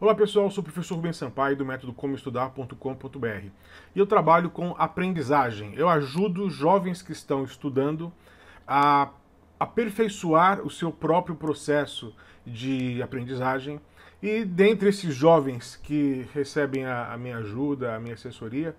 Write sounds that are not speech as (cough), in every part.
Olá pessoal, sou o professor Rubens Sampaio do método comoestudar.com.br e eu trabalho com aprendizagem. Eu ajudo jovens que estão estudando a aperfeiçoar o seu próprio processo de aprendizagem e dentre esses jovens que recebem a, a minha ajuda, a minha assessoria,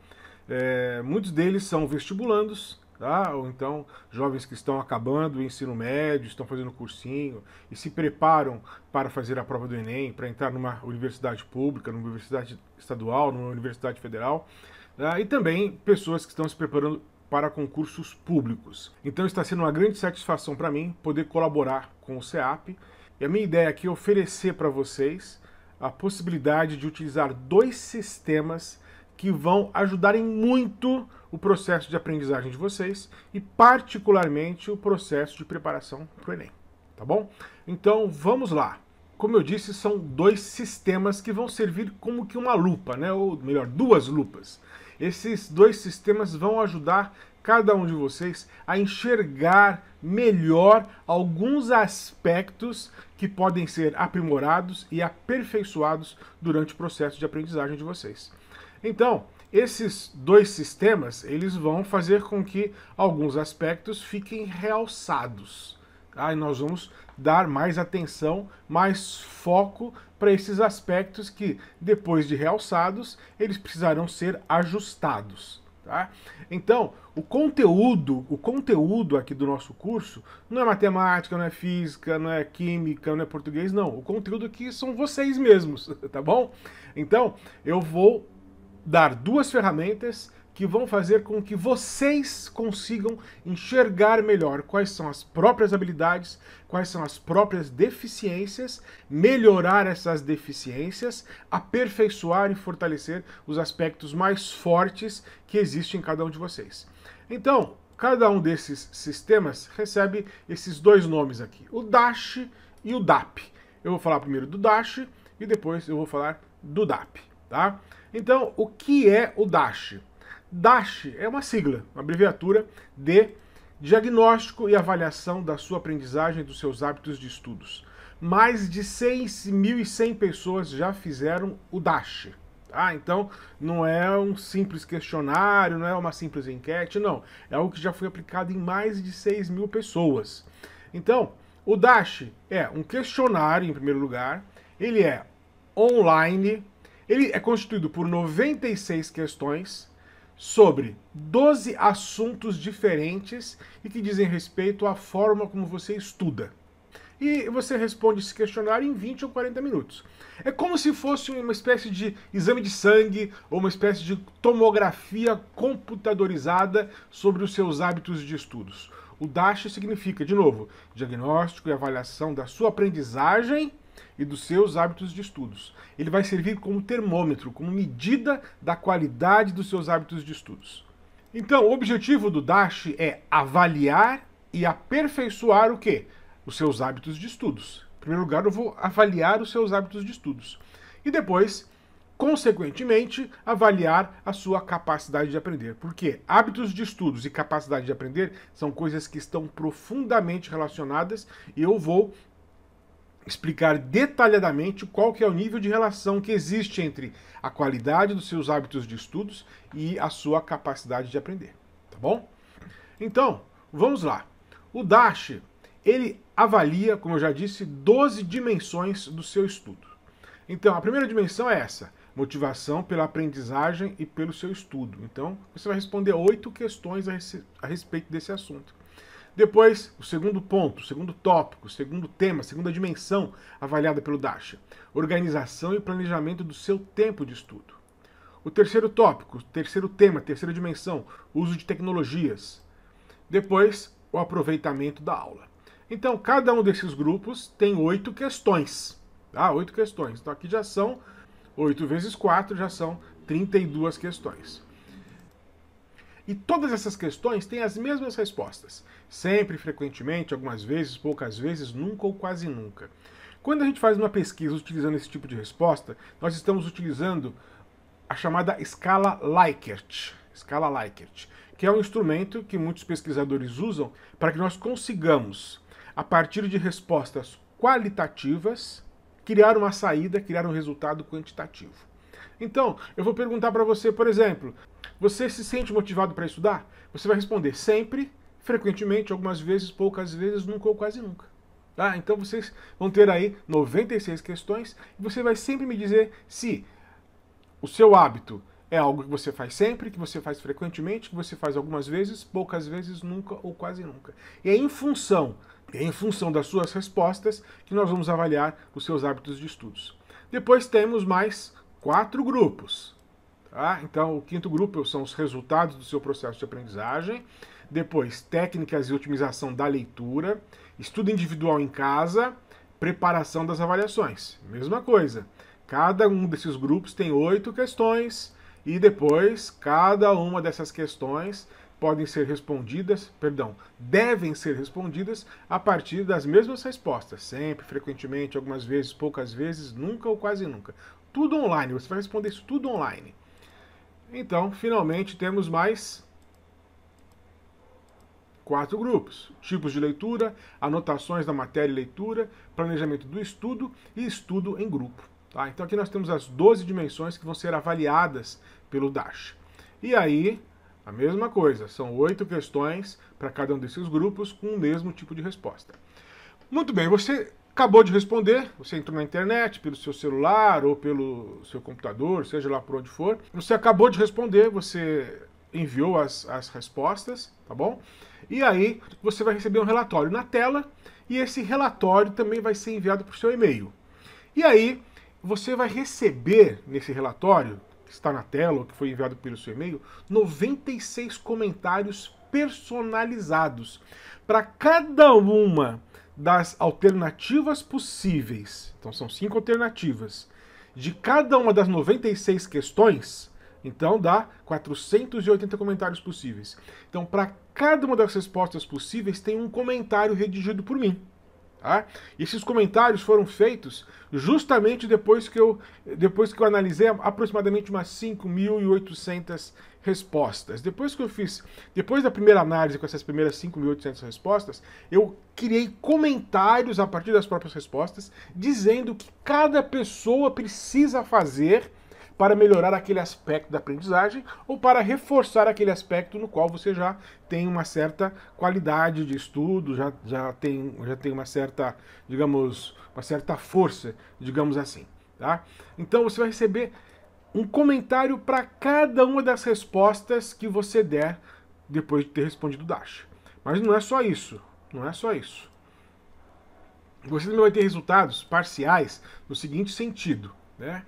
é, muitos deles são vestibulandos tá? ou então jovens que estão acabando o ensino médio, estão fazendo cursinho e se preparam para fazer a prova do Enem, para entrar numa universidade pública, numa universidade estadual, numa universidade federal, tá? e também pessoas que estão se preparando para concursos públicos. Então está sendo uma grande satisfação para mim poder colaborar com o CEAP e a minha ideia aqui é oferecer para vocês a possibilidade de utilizar dois sistemas que vão ajudar em muito o processo de aprendizagem de vocês e, particularmente, o processo de preparação para o Enem. Tá bom? Então vamos lá. Como eu disse, são dois sistemas que vão servir como que uma lupa, né? ou melhor, duas lupas. Esses dois sistemas vão ajudar cada um de vocês a enxergar melhor alguns aspectos que podem ser aprimorados e aperfeiçoados durante o processo de aprendizagem de vocês. Então, esses dois sistemas, eles vão fazer com que alguns aspectos fiquem realçados. Tá? E nós vamos dar mais atenção, mais foco para esses aspectos que, depois de realçados, eles precisarão ser ajustados. Tá? Então, o conteúdo, o conteúdo aqui do nosso curso não é matemática, não é física, não é química, não é português, não. O conteúdo aqui são vocês mesmos, (laughs) tá bom? Então, eu vou dar duas ferramentas que vão fazer com que vocês consigam enxergar melhor quais são as próprias habilidades, quais são as próprias deficiências, melhorar essas deficiências, aperfeiçoar e fortalecer os aspectos mais fortes que existem em cada um de vocês. Então, cada um desses sistemas recebe esses dois nomes aqui, o Dash e o DAP. Eu vou falar primeiro do Dash e depois eu vou falar do DAP, tá? Então, o que é o DASH? DASH é uma sigla, uma abreviatura de Diagnóstico e Avaliação da Sua Aprendizagem e dos Seus Hábitos de Estudos. Mais de 6.100 pessoas já fizeram o DASH. Ah, então não é um simples questionário, não é uma simples enquete, não. É algo que já foi aplicado em mais de 6 mil pessoas. Então, o DASH é um questionário, em primeiro lugar, ele é online, ele é constituído por 96 questões sobre 12 assuntos diferentes e que dizem respeito à forma como você estuda. E você responde esse questionário em 20 ou 40 minutos. É como se fosse uma espécie de exame de sangue ou uma espécie de tomografia computadorizada sobre os seus hábitos de estudos. O DASH significa, de novo, diagnóstico e avaliação da sua aprendizagem e dos seus hábitos de estudos. Ele vai servir como termômetro, como medida da qualidade dos seus hábitos de estudos. Então, o objetivo do DASH é avaliar e aperfeiçoar o quê? Os seus hábitos de estudos. Em primeiro lugar, eu vou avaliar os seus hábitos de estudos. E depois, consequentemente, avaliar a sua capacidade de aprender. Porque hábitos de estudos e capacidade de aprender são coisas que estão profundamente relacionadas e eu vou explicar detalhadamente qual que é o nível de relação que existe entre a qualidade dos seus hábitos de estudos e a sua capacidade de aprender, tá bom? Então, vamos lá. O DASH, ele avalia, como eu já disse, 12 dimensões do seu estudo. Então, a primeira dimensão é essa, motivação pela aprendizagem e pelo seu estudo. Então, você vai responder oito questões a, a respeito desse assunto. Depois, o segundo ponto, o segundo tópico, o segundo tema, a segunda dimensão avaliada pelo Dasha: organização e planejamento do seu tempo de estudo. O terceiro tópico, o terceiro tema, terceira dimensão, uso de tecnologias. Depois, o aproveitamento da aula. Então, cada um desses grupos tem oito questões. Tá? Oito questões. Então, aqui já são oito vezes quatro, já são 32 questões. E todas essas questões têm as mesmas respostas. Sempre, frequentemente, algumas vezes, poucas vezes, nunca ou quase nunca. Quando a gente faz uma pesquisa utilizando esse tipo de resposta, nós estamos utilizando a chamada escala Likert, escala Likert, que é um instrumento que muitos pesquisadores usam para que nós consigamos, a partir de respostas qualitativas, criar uma saída, criar um resultado quantitativo. Então, eu vou perguntar para você, por exemplo, você se sente motivado para estudar? Você vai responder sempre, frequentemente, algumas vezes, poucas vezes, nunca ou quase nunca. Tá? Então vocês vão ter aí 96 questões e você vai sempre me dizer se o seu hábito é algo que você faz sempre, que você faz frequentemente, que você faz algumas vezes, poucas vezes, nunca ou quase nunca. E é em função, é em função das suas respostas que nós vamos avaliar os seus hábitos de estudos. Depois temos mais quatro grupos. Tá? Então, o quinto grupo são os resultados do seu processo de aprendizagem. Depois, técnicas e otimização da leitura. Estudo individual em casa. Preparação das avaliações. Mesma coisa. Cada um desses grupos tem oito questões. E depois, cada uma dessas questões podem ser respondidas, perdão, devem ser respondidas a partir das mesmas respostas, sempre, frequentemente, algumas vezes, poucas vezes, nunca ou quase nunca. Tudo online, você vai responder isso tudo online. Então, finalmente temos mais quatro grupos: tipos de leitura, anotações da matéria e leitura, planejamento do estudo e estudo em grupo. Tá? Então, aqui nós temos as 12 dimensões que vão ser avaliadas pelo DASH. E aí, a mesma coisa, são oito questões para cada um desses grupos com o mesmo tipo de resposta. Muito bem, você Acabou de responder, você entrou na internet, pelo seu celular ou pelo seu computador, seja lá por onde for. Você acabou de responder, você enviou as, as respostas, tá bom? E aí você vai receber um relatório na tela e esse relatório também vai ser enviado para o seu e-mail. E aí você vai receber nesse relatório, que está na tela ou que foi enviado pelo seu e-mail, 96 comentários personalizados para cada uma das alternativas possíveis, então são cinco alternativas, de cada uma das 96 questões, então dá 480 comentários possíveis. Então, para cada uma das respostas possíveis, tem um comentário redigido por mim. Tá? esses comentários foram feitos justamente depois que eu, depois que eu analisei aproximadamente umas 5.800 respostas. Depois que eu fiz, depois da primeira análise com essas primeiras 5.800 respostas, eu criei comentários a partir das próprias respostas, dizendo o que cada pessoa precisa fazer para melhorar aquele aspecto da aprendizagem ou para reforçar aquele aspecto no qual você já tem uma certa qualidade de estudo, já, já, tem, já tem uma certa, digamos, uma certa força, digamos assim. Tá? Então você vai receber um comentário para cada uma das respostas que você der depois de ter respondido o Dash. Mas não é só isso, não é só isso. Você também vai ter resultados parciais no seguinte sentido. Né?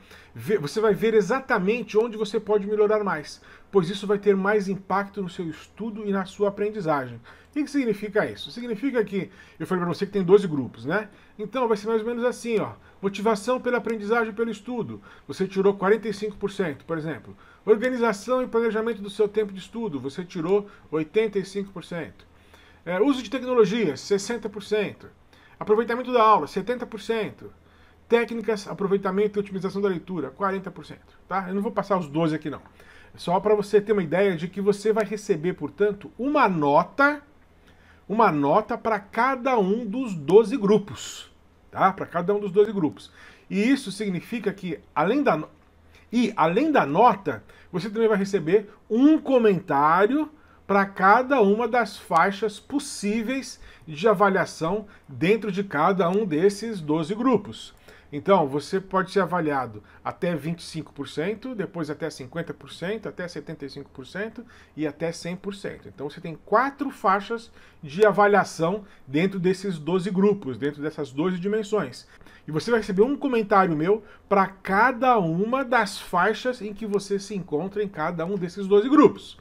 Você vai ver exatamente onde você pode melhorar mais, pois isso vai ter mais impacto no seu estudo e na sua aprendizagem. O que, que significa isso? Significa que eu falei para você que tem 12 grupos, né? Então vai ser mais ou menos assim, ó. Motivação pela aprendizagem e pelo estudo. Você tirou 45%, por exemplo. Organização e planejamento do seu tempo de estudo. Você tirou 85%. É, uso de tecnologias, 60%. Aproveitamento da aula, 70%. Técnicas, aproveitamento e otimização da leitura, 40%. Tá? Eu não vou passar os 12 aqui, não. É só para você ter uma ideia de que você vai receber, portanto, uma nota uma nota para cada um dos 12 grupos, tá? Para cada um dos 12 grupos. E isso significa que além da no... e além da nota, você também vai receber um comentário para cada uma das faixas possíveis de avaliação dentro de cada um desses 12 grupos. Então, você pode ser avaliado até 25%, depois até 50%, até 75% e até 100%. Então, você tem quatro faixas de avaliação dentro desses 12 grupos, dentro dessas 12 dimensões. E você vai receber um comentário meu para cada uma das faixas em que você se encontra em cada um desses 12 grupos.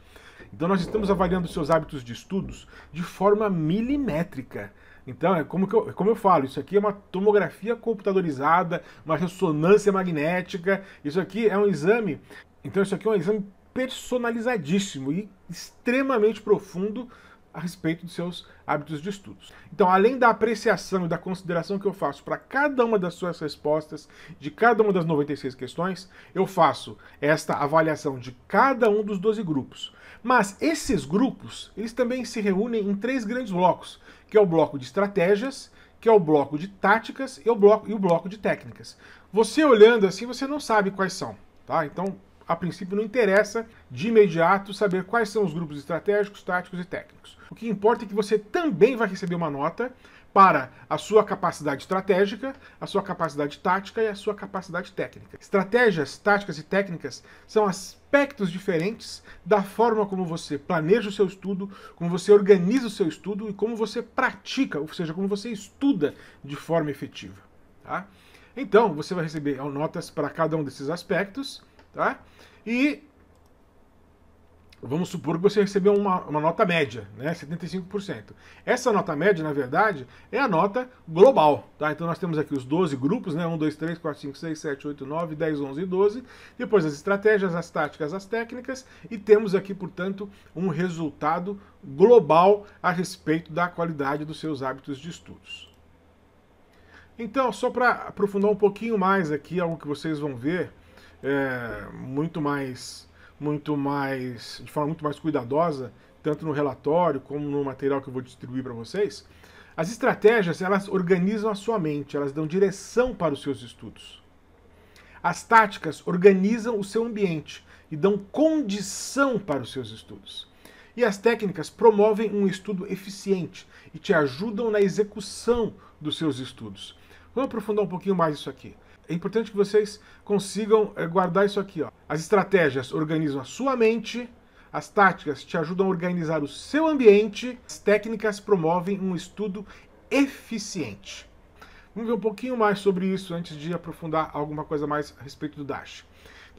Então, nós estamos avaliando seus hábitos de estudos de forma milimétrica. Então, é como, eu, como eu falo, isso aqui é uma tomografia computadorizada, uma ressonância magnética, isso aqui é um exame. Então, isso aqui é um exame personalizadíssimo e extremamente profundo a respeito dos seus hábitos de estudos. Então, além da apreciação e da consideração que eu faço para cada uma das suas respostas, de cada uma das 96 questões, eu faço esta avaliação de cada um dos 12 grupos. Mas esses grupos, eles também se reúnem em três grandes blocos, que é o bloco de estratégias, que é o bloco de táticas e o bloco, e o bloco de técnicas. Você olhando assim, você não sabe quais são, tá? Então, a princípio, não interessa de imediato saber quais são os grupos estratégicos, táticos e técnicos. O que importa é que você também vai receber uma nota para a sua capacidade estratégica, a sua capacidade tática e a sua capacidade técnica. Estratégias, táticas e técnicas são aspectos diferentes da forma como você planeja o seu estudo, como você organiza o seu estudo e como você pratica, ou seja, como você estuda de forma efetiva. Tá? Então, você vai receber notas para cada um desses aspectos, tá? E vamos supor que você recebeu uma, uma, nota média, né, 75%. Essa nota média, na verdade, é a nota global, tá? Então nós temos aqui os 12 grupos, né, 1, 2, 3, 4, 5, 6, 7, 8, 9, 10, 11 12. Depois as estratégias, as táticas, as técnicas e temos aqui, portanto, um resultado global a respeito da qualidade dos seus hábitos de estudos. Então, só para aprofundar um pouquinho mais aqui, algo que vocês vão ver é, muito mais muito mais, de forma muito mais cuidadosa, tanto no relatório como no material que eu vou distribuir para vocês, as estratégias elas organizam a sua mente, elas dão direção para os seus estudos. As táticas organizam o seu ambiente e dão condição para os seus estudos. E as técnicas promovem um estudo eficiente e te ajudam na execução dos seus estudos. Vamos aprofundar um pouquinho mais isso aqui é importante que vocês consigam eh, guardar isso aqui. Ó. As estratégias organizam a sua mente, as táticas te ajudam a organizar o seu ambiente, as técnicas promovem um estudo eficiente. Vamos ver um pouquinho mais sobre isso antes de aprofundar alguma coisa mais a respeito do Dash.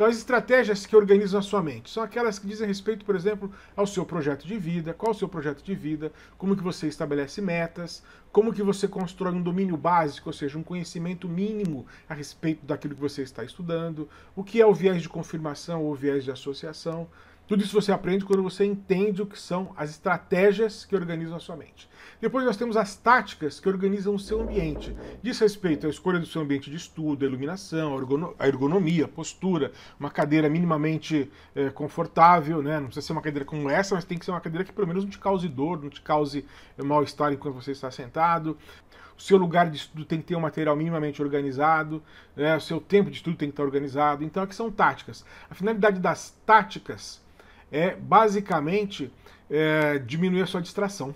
Então, as estratégias que organizam a sua mente são aquelas que dizem respeito, por exemplo, ao seu projeto de vida, qual o seu projeto de vida, como que você estabelece metas, como que você constrói um domínio básico, ou seja, um conhecimento mínimo a respeito daquilo que você está estudando, o que é o viés de confirmação ou viés de associação. Tudo isso você aprende quando você entende o que são as estratégias que organizam a sua mente. Depois nós temos as táticas que organizam o seu ambiente. Diz respeito à escolha do seu ambiente de estudo, a iluminação, a ergonomia, a postura, uma cadeira minimamente é, confortável, né? Não precisa ser uma cadeira como essa, mas tem que ser uma cadeira que pelo menos não te cause dor, não te cause eh, mal-estar enquanto você está sentado. O seu lugar de estudo tem que ter um material minimamente organizado, né? o seu tempo de estudo tem que estar organizado. Então, aqui são táticas. A finalidade das táticas é basicamente é, diminuir a sua distração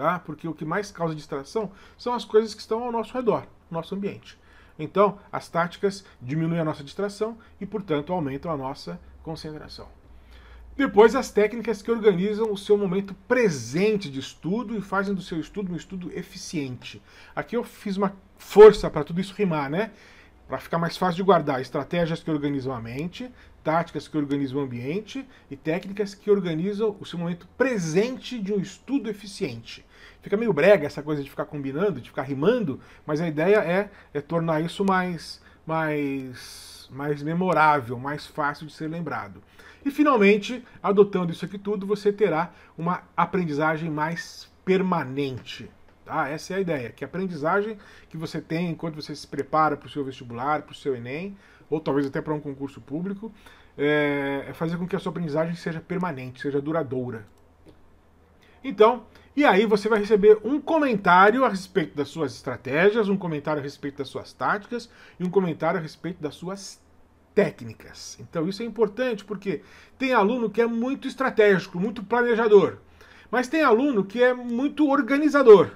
tá? Porque o que mais causa distração são as coisas que estão ao nosso redor, nosso ambiente. Então, as táticas diminuem a nossa distração e, portanto, aumentam a nossa concentração. Depois, as técnicas que organizam o seu momento presente de estudo e fazem do seu estudo um estudo eficiente. Aqui eu fiz uma força para tudo isso rimar, né? Para ficar mais fácil de guardar, estratégias que organizam a mente, táticas que organizam o ambiente e técnicas que organizam o seu momento presente de um estudo eficiente. Fica meio brega essa coisa de ficar combinando, de ficar rimando, mas a ideia é, é tornar isso mais, mais, mais memorável, mais fácil de ser lembrado. E finalmente, adotando isso aqui tudo, você terá uma aprendizagem mais permanente. Tá? Essa é a ideia, que a aprendizagem que você tem enquanto você se prepara para o seu vestibular, para o seu Enem, ou talvez até para um concurso público, é, é fazer com que a sua aprendizagem seja permanente, seja duradoura. Então, e aí você vai receber um comentário a respeito das suas estratégias, um comentário a respeito das suas táticas e um comentário a respeito das suas técnicas. Então isso é importante porque tem aluno que é muito estratégico, muito planejador, mas tem aluno que é muito organizador,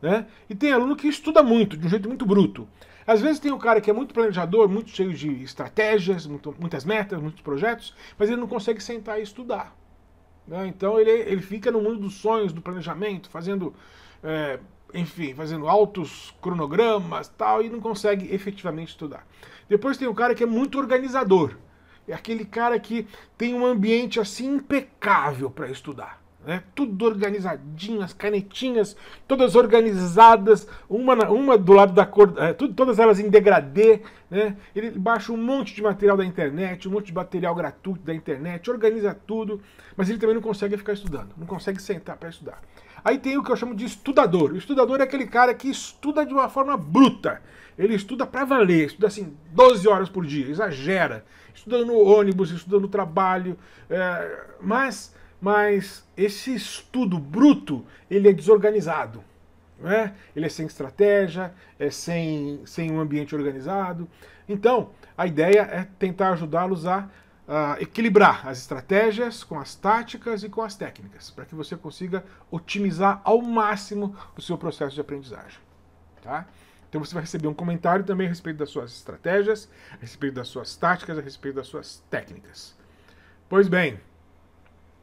né? E tem aluno que estuda muito, de um jeito muito bruto. Às vezes tem o um cara que é muito planejador, muito cheio de estratégias, muito, muitas metas, muitos projetos, mas ele não consegue sentar e estudar. Né? Então ele, ele fica no mundo dos sonhos, do planejamento, fazendo, é, enfim, fazendo altos cronogramas tal, e não consegue efetivamente estudar. Depois tem o cara que é muito organizador. É aquele cara que tem um ambiente assim impecável para estudar. Né? Tudo organizadinho, as canetinhas todas organizadas, uma, na, uma do lado da cor, é, tudo, todas elas em degradê. Né? Ele baixa um monte de material da internet, um monte de material gratuito da internet, organiza tudo, mas ele também não consegue ficar estudando, não consegue sentar para estudar. Aí tem o que eu chamo de estudador. O estudador é aquele cara que estuda de uma forma bruta. Ele estuda para valer, estuda assim 12 horas por dia, exagera. Estuda no ônibus, estuda no trabalho, é, mas mas esse estudo bruto ele é desorganizado. Né? Ele é sem estratégia, é sem, sem um ambiente organizado. Então, a ideia é tentar ajudá-los a, a equilibrar as estratégias com as táticas e com as técnicas, para que você consiga otimizar ao máximo o seu processo de aprendizagem. Tá? Então você vai receber um comentário também a respeito das suas estratégias, a respeito das suas táticas, a respeito das suas técnicas. Pois bem,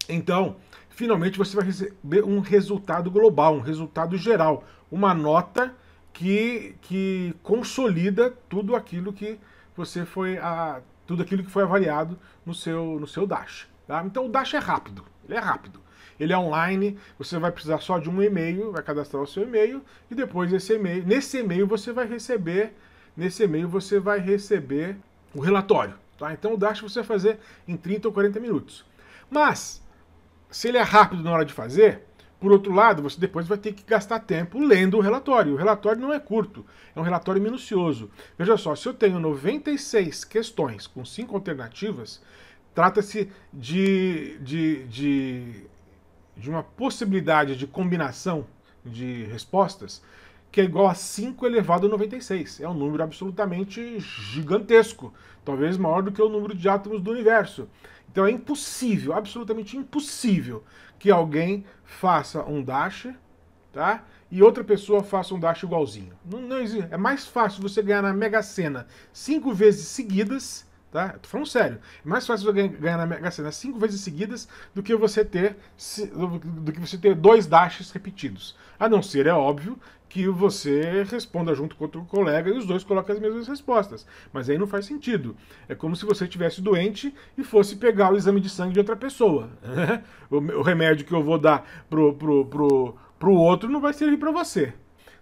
então, finalmente você vai receber um resultado global, um resultado geral, uma nota que, que consolida tudo aquilo que você foi a, tudo aquilo que foi avaliado no seu no seu Dash. Tá? Então o Dash é rápido, ele é rápido. Ele é online, você vai precisar só de um e-mail, vai cadastrar o seu e-mail e depois esse e-mail, nesse e-mail você vai receber, nesse e-mail você vai receber o relatório, tá? Então o Dash você vai fazer em 30 ou 40 minutos. Mas se ele é rápido na hora de fazer, por outro lado, você depois vai ter que gastar tempo lendo o relatório. O relatório não é curto, é um relatório minucioso. Veja só, se eu tenho 96 questões com cinco alternativas, trata-se de, de, de, de uma possibilidade de combinação de respostas que é igual a 5 elevado a 96. É um número absolutamente gigantesco, talvez maior do que o número de átomos do universo. Então é impossível, absolutamente impossível que alguém faça um dash, tá? E outra pessoa faça um dash igualzinho. Não, não existe. É mais fácil você ganhar na Mega Sena cinco vezes seguidas, tá? tô falando sério. É mais fácil você ganhar na Mega Sena cinco vezes seguidas do que você ter do que você ter dois dashes repetidos. A não ser, é óbvio, que você responda junto com outro colega e os dois colocam as mesmas respostas. Mas aí não faz sentido. É como se você estivesse doente e fosse pegar o exame de sangue de outra pessoa. (laughs) o, remédio que eu vou dar pro, pro, pro, pro outro não vai servir para você.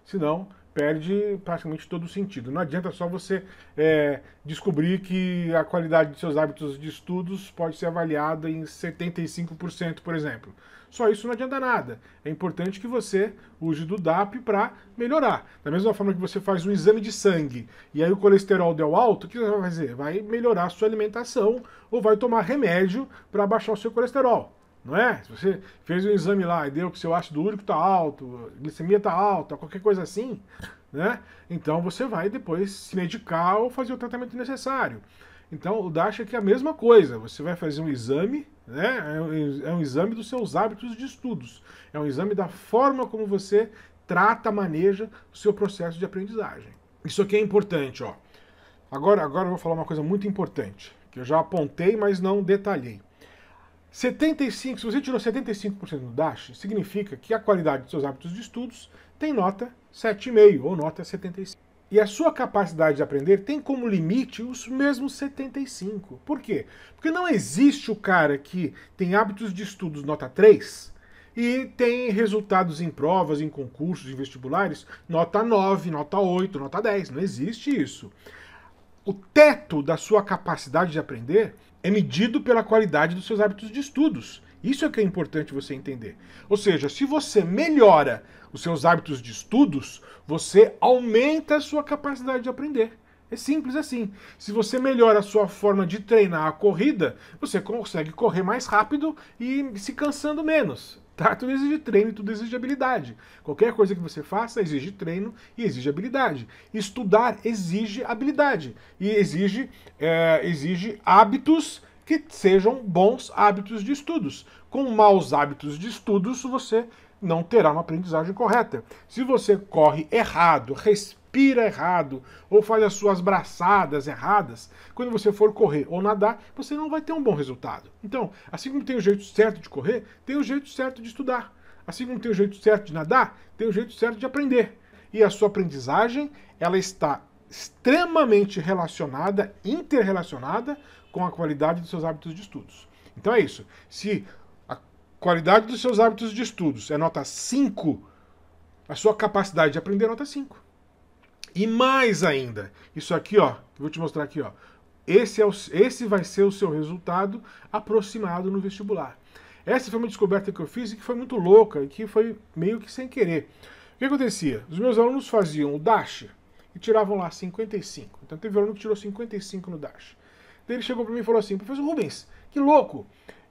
Senão, perde praticamente todo o sentido. Não adianta só você é, descobrir que a qualidade de seus hábitos de estudos pode ser avaliada em 75%, por exemplo. Só isso não adianta nada. É importante que você use do DAP para melhorar. Da mesma forma que você faz um exame de sangue e aí o colesterol deu alto, o que você vai fazer? Vai melhorar a sua alimentação ou vai tomar remédio para baixar o seu colesterol não é? Se você fez um exame lá e deu que seu ácido úrico está alto, glicemia está alta, qualquer coisa assim, né? Então você vai depois se medicar ou fazer o tratamento necessário. Então o DASH aqui é a mesma coisa, você vai fazer um exame né? É, é um exame dos seus hábitos de estudos. É um exame da forma como você trata, maneja o seu processo de aprendizagem. Isso aqui é importante, ó. Agora, agora eu vou falar uma coisa muito importante, que eu já apontei, mas não detalhei. 75, se você tirou 75% do DASH, significa que a qualidade dos seus hábitos de estudos tem nota 7,5 ou nota 75 e a sua capacidade de aprender tem como limite os mesmos 75. Por quê? Porque não existe o cara que tem hábitos de estudos nota 3 e tem resultados em provas, em concursos, em vestibulares nota 9, nota 8, nota 10. Não existe isso. O teto da sua capacidade de aprender é medido pela qualidade dos seus hábitos de estudos. Isso é que é importante você entender. Ou seja, se você melhora os seus hábitos de estudos, você aumenta a sua capacidade de aprender. É simples assim. Se você melhora a sua forma de treinar a corrida, você consegue correr mais rápido e se cansando menos. Tá? Tudo exige treino, e tudo exige habilidade. Qualquer coisa que você faça exige treino e exige habilidade. Estudar exige habilidade e exige, é, exige hábitos que sejam bons hábitos de estudos. Com maus hábitos de estudos, você não terá uma aprendizagem correta. Se você corre errado, respira errado, ou faz as suas braçadas erradas, quando você for correr ou nadar, você não vai ter um bom resultado. Então, assim como tem o jeito certo de correr, tem o jeito certo de estudar. Assim como tem o jeito certo de nadar, tem o jeito certo de aprender. E a sua aprendizagem, ela está extremamente relacionada, interrelacionada com a qualidade dos seus hábitos de estudos. Então é isso. Se qualidade dos seus hábitos de estudos é nota 5, a sua capacidade de aprender é nota 5. E mais ainda, isso aqui, ó, vou te mostrar aqui, ó. Esse, é o, esse vai ser o seu resultado aproximado no vestibular. Essa foi uma descoberta que eu fiz e que foi muito louca, e que foi meio que sem querer. O que acontecia? Os meus alunos faziam o DASH e tiravam lá 55. Então teve um aluno que tirou 55 no DASH. Daí ele chegou para mim e falou assim: Professor Rubens, que louco!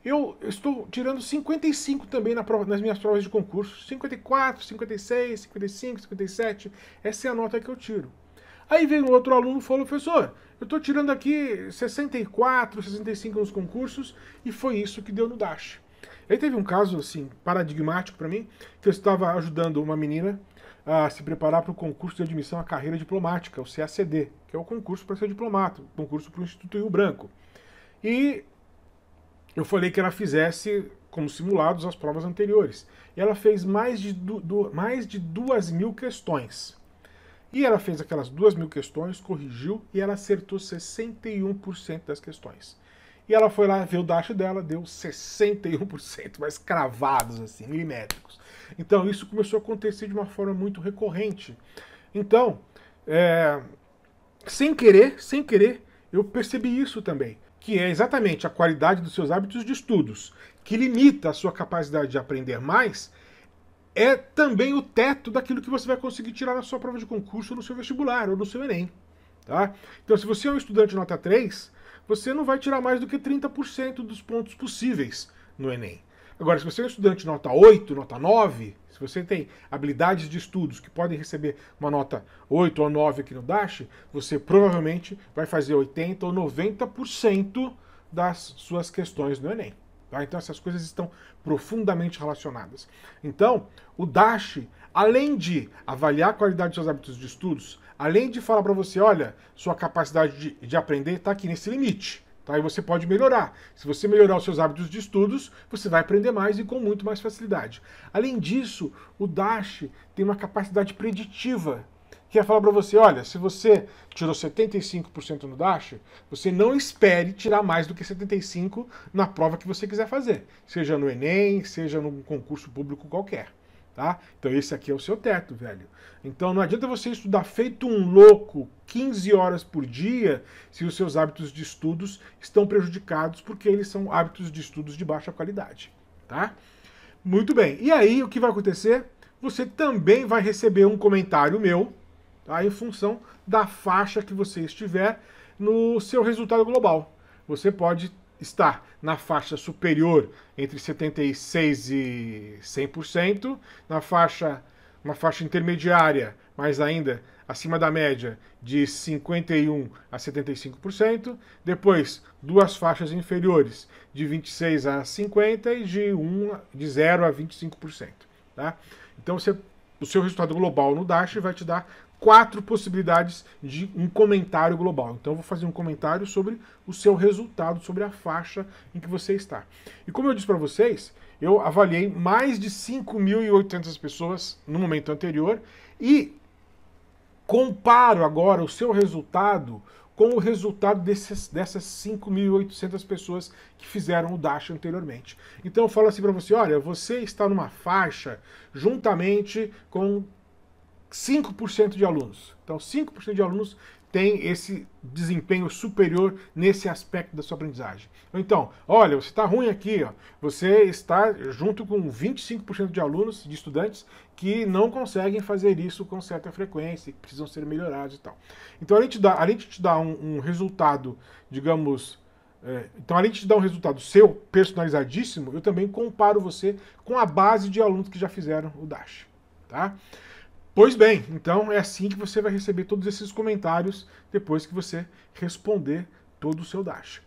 Eu, estou tirando 55 também na prova, nas minhas provas de concurso. 54, 56, 55, 57. Essa é a nota que eu tiro. Aí vem um outro aluno e falou, professor, eu estou tirando aqui 64, 65 nos concursos, e foi isso que deu no Dash. Aí teve um caso, assim, paradigmático para mim, que eu estava ajudando uma menina a se preparar para o concurso de admissão à carreira diplomática, o CACD, que é o concurso para ser diplomata, concurso para o Instituto Rio Branco. E eu falei que ela fizesse como simulados as provas anteriores. E ela fez mais de, du, du, mais de duas mil questões. E ela fez aquelas duas mil questões, corrigiu e ela acertou 61% das questões. E ela foi lá ver o dash dela, deu 61%, mas cravados assim, milimétricos. Então isso começou a acontecer de uma forma muito recorrente. Então, é, sem querer, sem querer, eu percebi isso também que é exatamente a qualidade dos seus hábitos de estudos, que limita a sua capacidade de aprender mais, é também o teto daquilo que você vai conseguir tirar na sua prova de concurso, no seu vestibular ou no seu Enem. Tá? Então, se você é um estudante nota 3, você não vai tirar mais do que 30% dos pontos possíveis no Enem. Agora, se você é um estudante nota 8, nota 9, se você tem habilidades de estudos que podem receber uma nota 8 ou 9 aqui no DASH, você provavelmente vai fazer 80 ou 90% das suas questões no Enem. Tá? Então essas coisas estão profundamente relacionadas. Então, o DASH, além de avaliar a qualidade dos seus hábitos de estudos, além de falar para você, olha, sua capacidade de, de aprender está aqui nesse limite. Tá? E você pode melhorar. Se você melhorar os seus hábitos de estudos, você vai aprender mais e com muito mais facilidade. Além disso, o Dash tem uma capacidade preditiva que é falar para você, olha, se você tirou 75% no Dash, você não espere tirar mais do que 75 na prova que você quiser fazer, seja no ENEM, seja num concurso público qualquer tá? Então esse aqui é o seu teto, velho. Então não adianta você estudar feito um louco 15 horas por dia se os seus hábitos de estudos estão prejudicados porque eles são hábitos de estudos de baixa qualidade, tá? Muito bem. E aí o que vai acontecer? Você também vai receber um comentário meu, tá? Em função da faixa que você estiver no seu resultado global. Você pode está na faixa superior entre 76 e 100%, na faixa uma faixa intermediária, mas ainda acima da média de 51 a 75%, depois duas faixas inferiores de 26 a 50 e de 1 de 0 a 25%, tá? Então você o seu resultado global no Dash vai te dar quatro possibilidades de um comentário global. Então eu vou fazer um comentário sobre o seu resultado, sobre a faixa em que você está. E como eu disse para vocês, eu avaliei mais de 5.800 pessoas no momento anterior e comparo agora o seu resultado com o resultado desses, dessas 5.800 pessoas que fizeram o Dash anteriormente. Então eu falo assim para você, olha, você está numa faixa juntamente com 5% de alunos. Então, 5% de alunos tem esse desempenho superior nesse aspecto da sua aprendizagem. Então, olha, você está ruim aqui, ó. você está junto com 25% de alunos, de estudantes, que não conseguem fazer isso com certa frequência, que precisam ser melhorados e tal. Então, além de te dar, além de te dar um, um resultado, digamos, é, então, além de te dar um resultado seu, personalizadíssimo, eu também comparo você com a base de alunos que já fizeram o Dash, tá? Pois bem, então é assim que você vai receber todos esses comentários depois que você responder todo o seu Dash.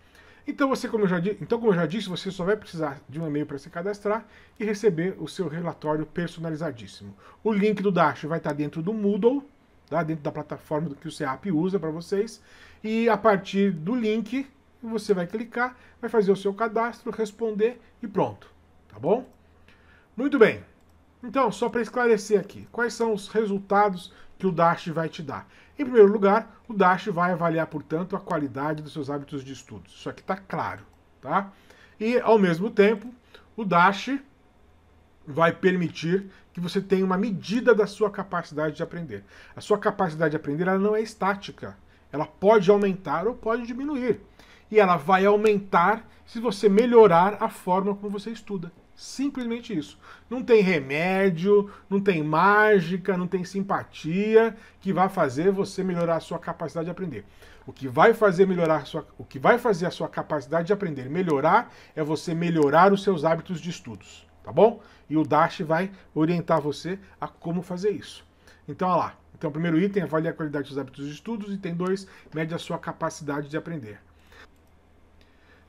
Então, você, como eu já, então, como eu já disse, você só vai precisar de um e-mail para se cadastrar e receber o seu relatório personalizadíssimo. O link do Dash vai estar tá dentro do Moodle, tá? dentro da plataforma que o CEAP usa para vocês, e a partir do link você vai clicar, vai fazer o seu cadastro, responder e pronto, tá bom? Muito bem, então, só para esclarecer aqui, quais são os resultados que o Dash vai te dar? Em primeiro lugar, o Dash vai avaliar, portanto, a qualidade dos seus hábitos de estudo. Isso aqui está claro, tá? E, ao mesmo tempo, o Dash vai permitir que você tenha uma medida da sua capacidade de aprender. A sua capacidade de aprender ela não é estática. Ela pode aumentar ou pode diminuir. E ela vai aumentar se você melhorar a forma como você estuda. Simplesmente isso. Não tem remédio, não tem mágica, não tem simpatia que vai fazer você melhorar a sua capacidade de aprender. O que vai fazer melhorar sua, o que vai fazer a sua capacidade de aprender melhorar é você melhorar os seus hábitos de estudos, tá bom? E o Dash vai orientar você a como fazer isso. Então, olha lá. Então, primeiro item, avalie a qualidade dos hábitos de estudos. Item 2, mede a sua capacidade de aprender.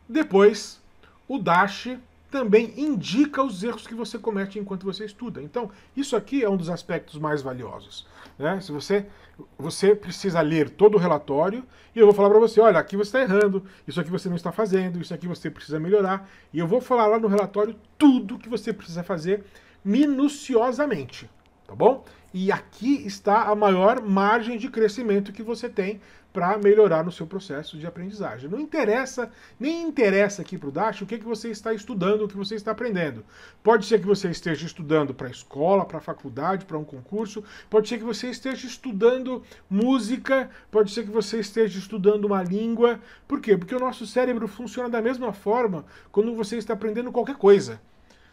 Depois, o Dash também indica os erros que você comete enquanto você estuda. Então, isso aqui é um dos aspectos mais valiosos. Né? Se você, você precisa ler todo o relatório e eu vou falar para você, olha, aqui você está errando, isso aqui você não está fazendo, isso aqui você precisa melhorar. E eu vou falar lá no relatório tudo que você precisa fazer minuciosamente tá bom? E aqui está a maior margem de crescimento que você tem para melhorar no seu processo de aprendizagem. Não interessa, nem interessa aqui para o Dash o que, que você está estudando, o que você está aprendendo. Pode ser que você esteja estudando para a escola, para a faculdade, para um concurso, pode ser que você esteja estudando música, pode ser que você esteja estudando uma língua. Por quê? Porque o nosso cérebro funciona da mesma forma quando você está aprendendo qualquer coisa.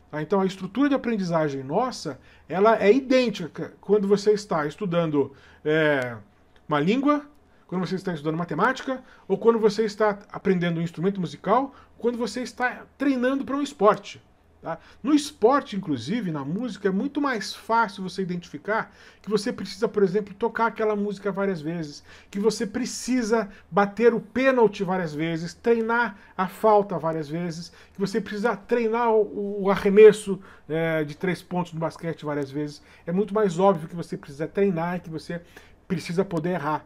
Tá? Então a estrutura de aprendizagem nossa ela é idêntica quando você está estudando é, uma língua, quando você está estudando matemática, ou quando você está aprendendo um instrumento musical, quando você está treinando para um esporte. Tá? No esporte, inclusive, na música, é muito mais fácil você identificar que você precisa, por exemplo, tocar aquela música várias vezes, que você precisa bater o pênalti várias vezes, treinar a falta várias vezes, que você precisa treinar o, o arremesso é, de três pontos no basquete várias vezes. É muito mais óbvio que você precisa treinar e que você precisa poder errar.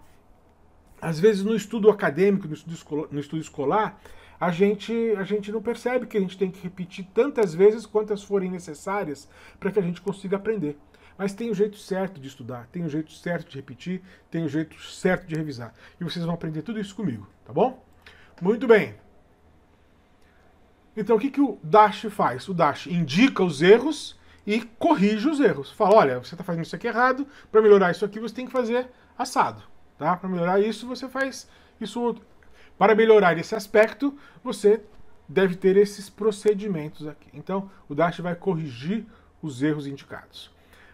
Às vezes, no estudo acadêmico, no estudo, no estudo escolar a gente, a gente não percebe que a gente tem que repetir tantas vezes quantas forem necessárias para que a gente consiga aprender. Mas tem o um jeito certo de estudar, tem o um jeito certo de repetir, tem o um jeito certo de revisar. E vocês vão aprender tudo isso comigo, tá bom? Muito bem. Então o que, que o Dash faz? O Dash indica os erros e corrige os erros. Fala, olha, você está fazendo isso aqui errado, para melhorar isso aqui você tem que fazer assado, tá? Para melhorar isso você faz isso outro. Para melhorar esse aspecto, você deve ter esses procedimentos aqui. Então, o Dash vai corrigir os erros indicados.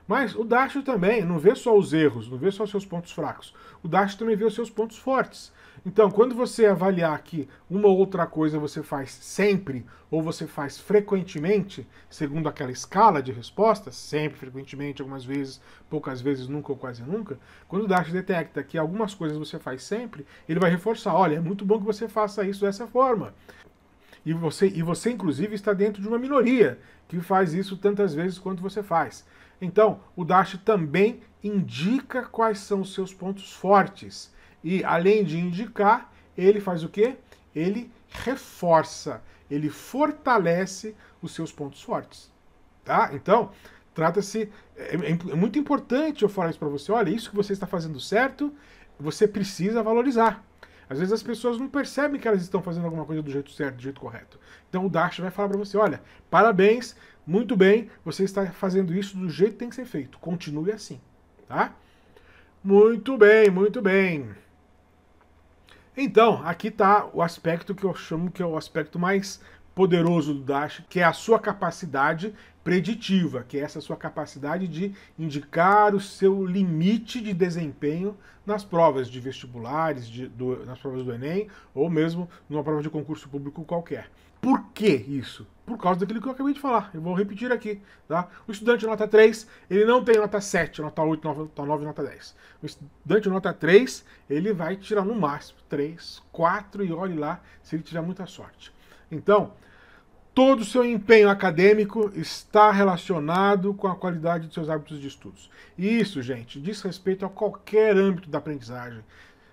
Mas o Dacho também não vê só os erros, não vê só os seus pontos fracos. O Dacho também vê os seus pontos fortes. Então, quando você avaliar que uma ou outra coisa você faz sempre ou você faz frequentemente, segundo aquela escala de respostas, sempre, frequentemente, algumas vezes, poucas vezes, nunca ou quase nunca, quando o Dash detecta que algumas coisas você faz sempre, ele vai reforçar: olha, é muito bom que você faça isso dessa forma. E você, e você inclusive, está dentro de uma minoria que faz isso tantas vezes quanto você faz. Então, o Dash também indica quais são os seus pontos fortes. E além de indicar, ele faz o quê? Ele reforça, ele fortalece os seus pontos fortes. Tá? Então, trata-se é, é, é muito importante eu falar isso para você. Olha, isso que você está fazendo certo, você precisa valorizar. Às vezes as pessoas não percebem que elas estão fazendo alguma coisa do jeito certo, do jeito correto. Então o Dash vai falar para você: olha, parabéns, muito bem, você está fazendo isso do jeito que tem que ser feito. Continue assim, tá? Muito bem, muito bem. Então, aqui está o aspecto que eu chamo que é o aspecto mais poderoso do Dash, que é a sua capacidade preditiva, que é essa sua capacidade de indicar o seu limite de desempenho nas provas de vestibulares, de, do, nas provas do Enem, ou mesmo numa prova de concurso público qualquer. Por que isso? Por causa daquilo que eu acabei de falar. Eu vou repetir aqui. Tá? O estudante nota 3, ele não tem nota 7, nota 8, nota 9, nota 10. O estudante nota 3, ele vai tirar no máximo 3, 4 e olhe lá se ele tiver muita sorte. Então, todo o seu empenho acadêmico está relacionado com a qualidade dos seus hábitos de estudos. E isso, gente, diz respeito a qualquer âmbito da aprendizagem.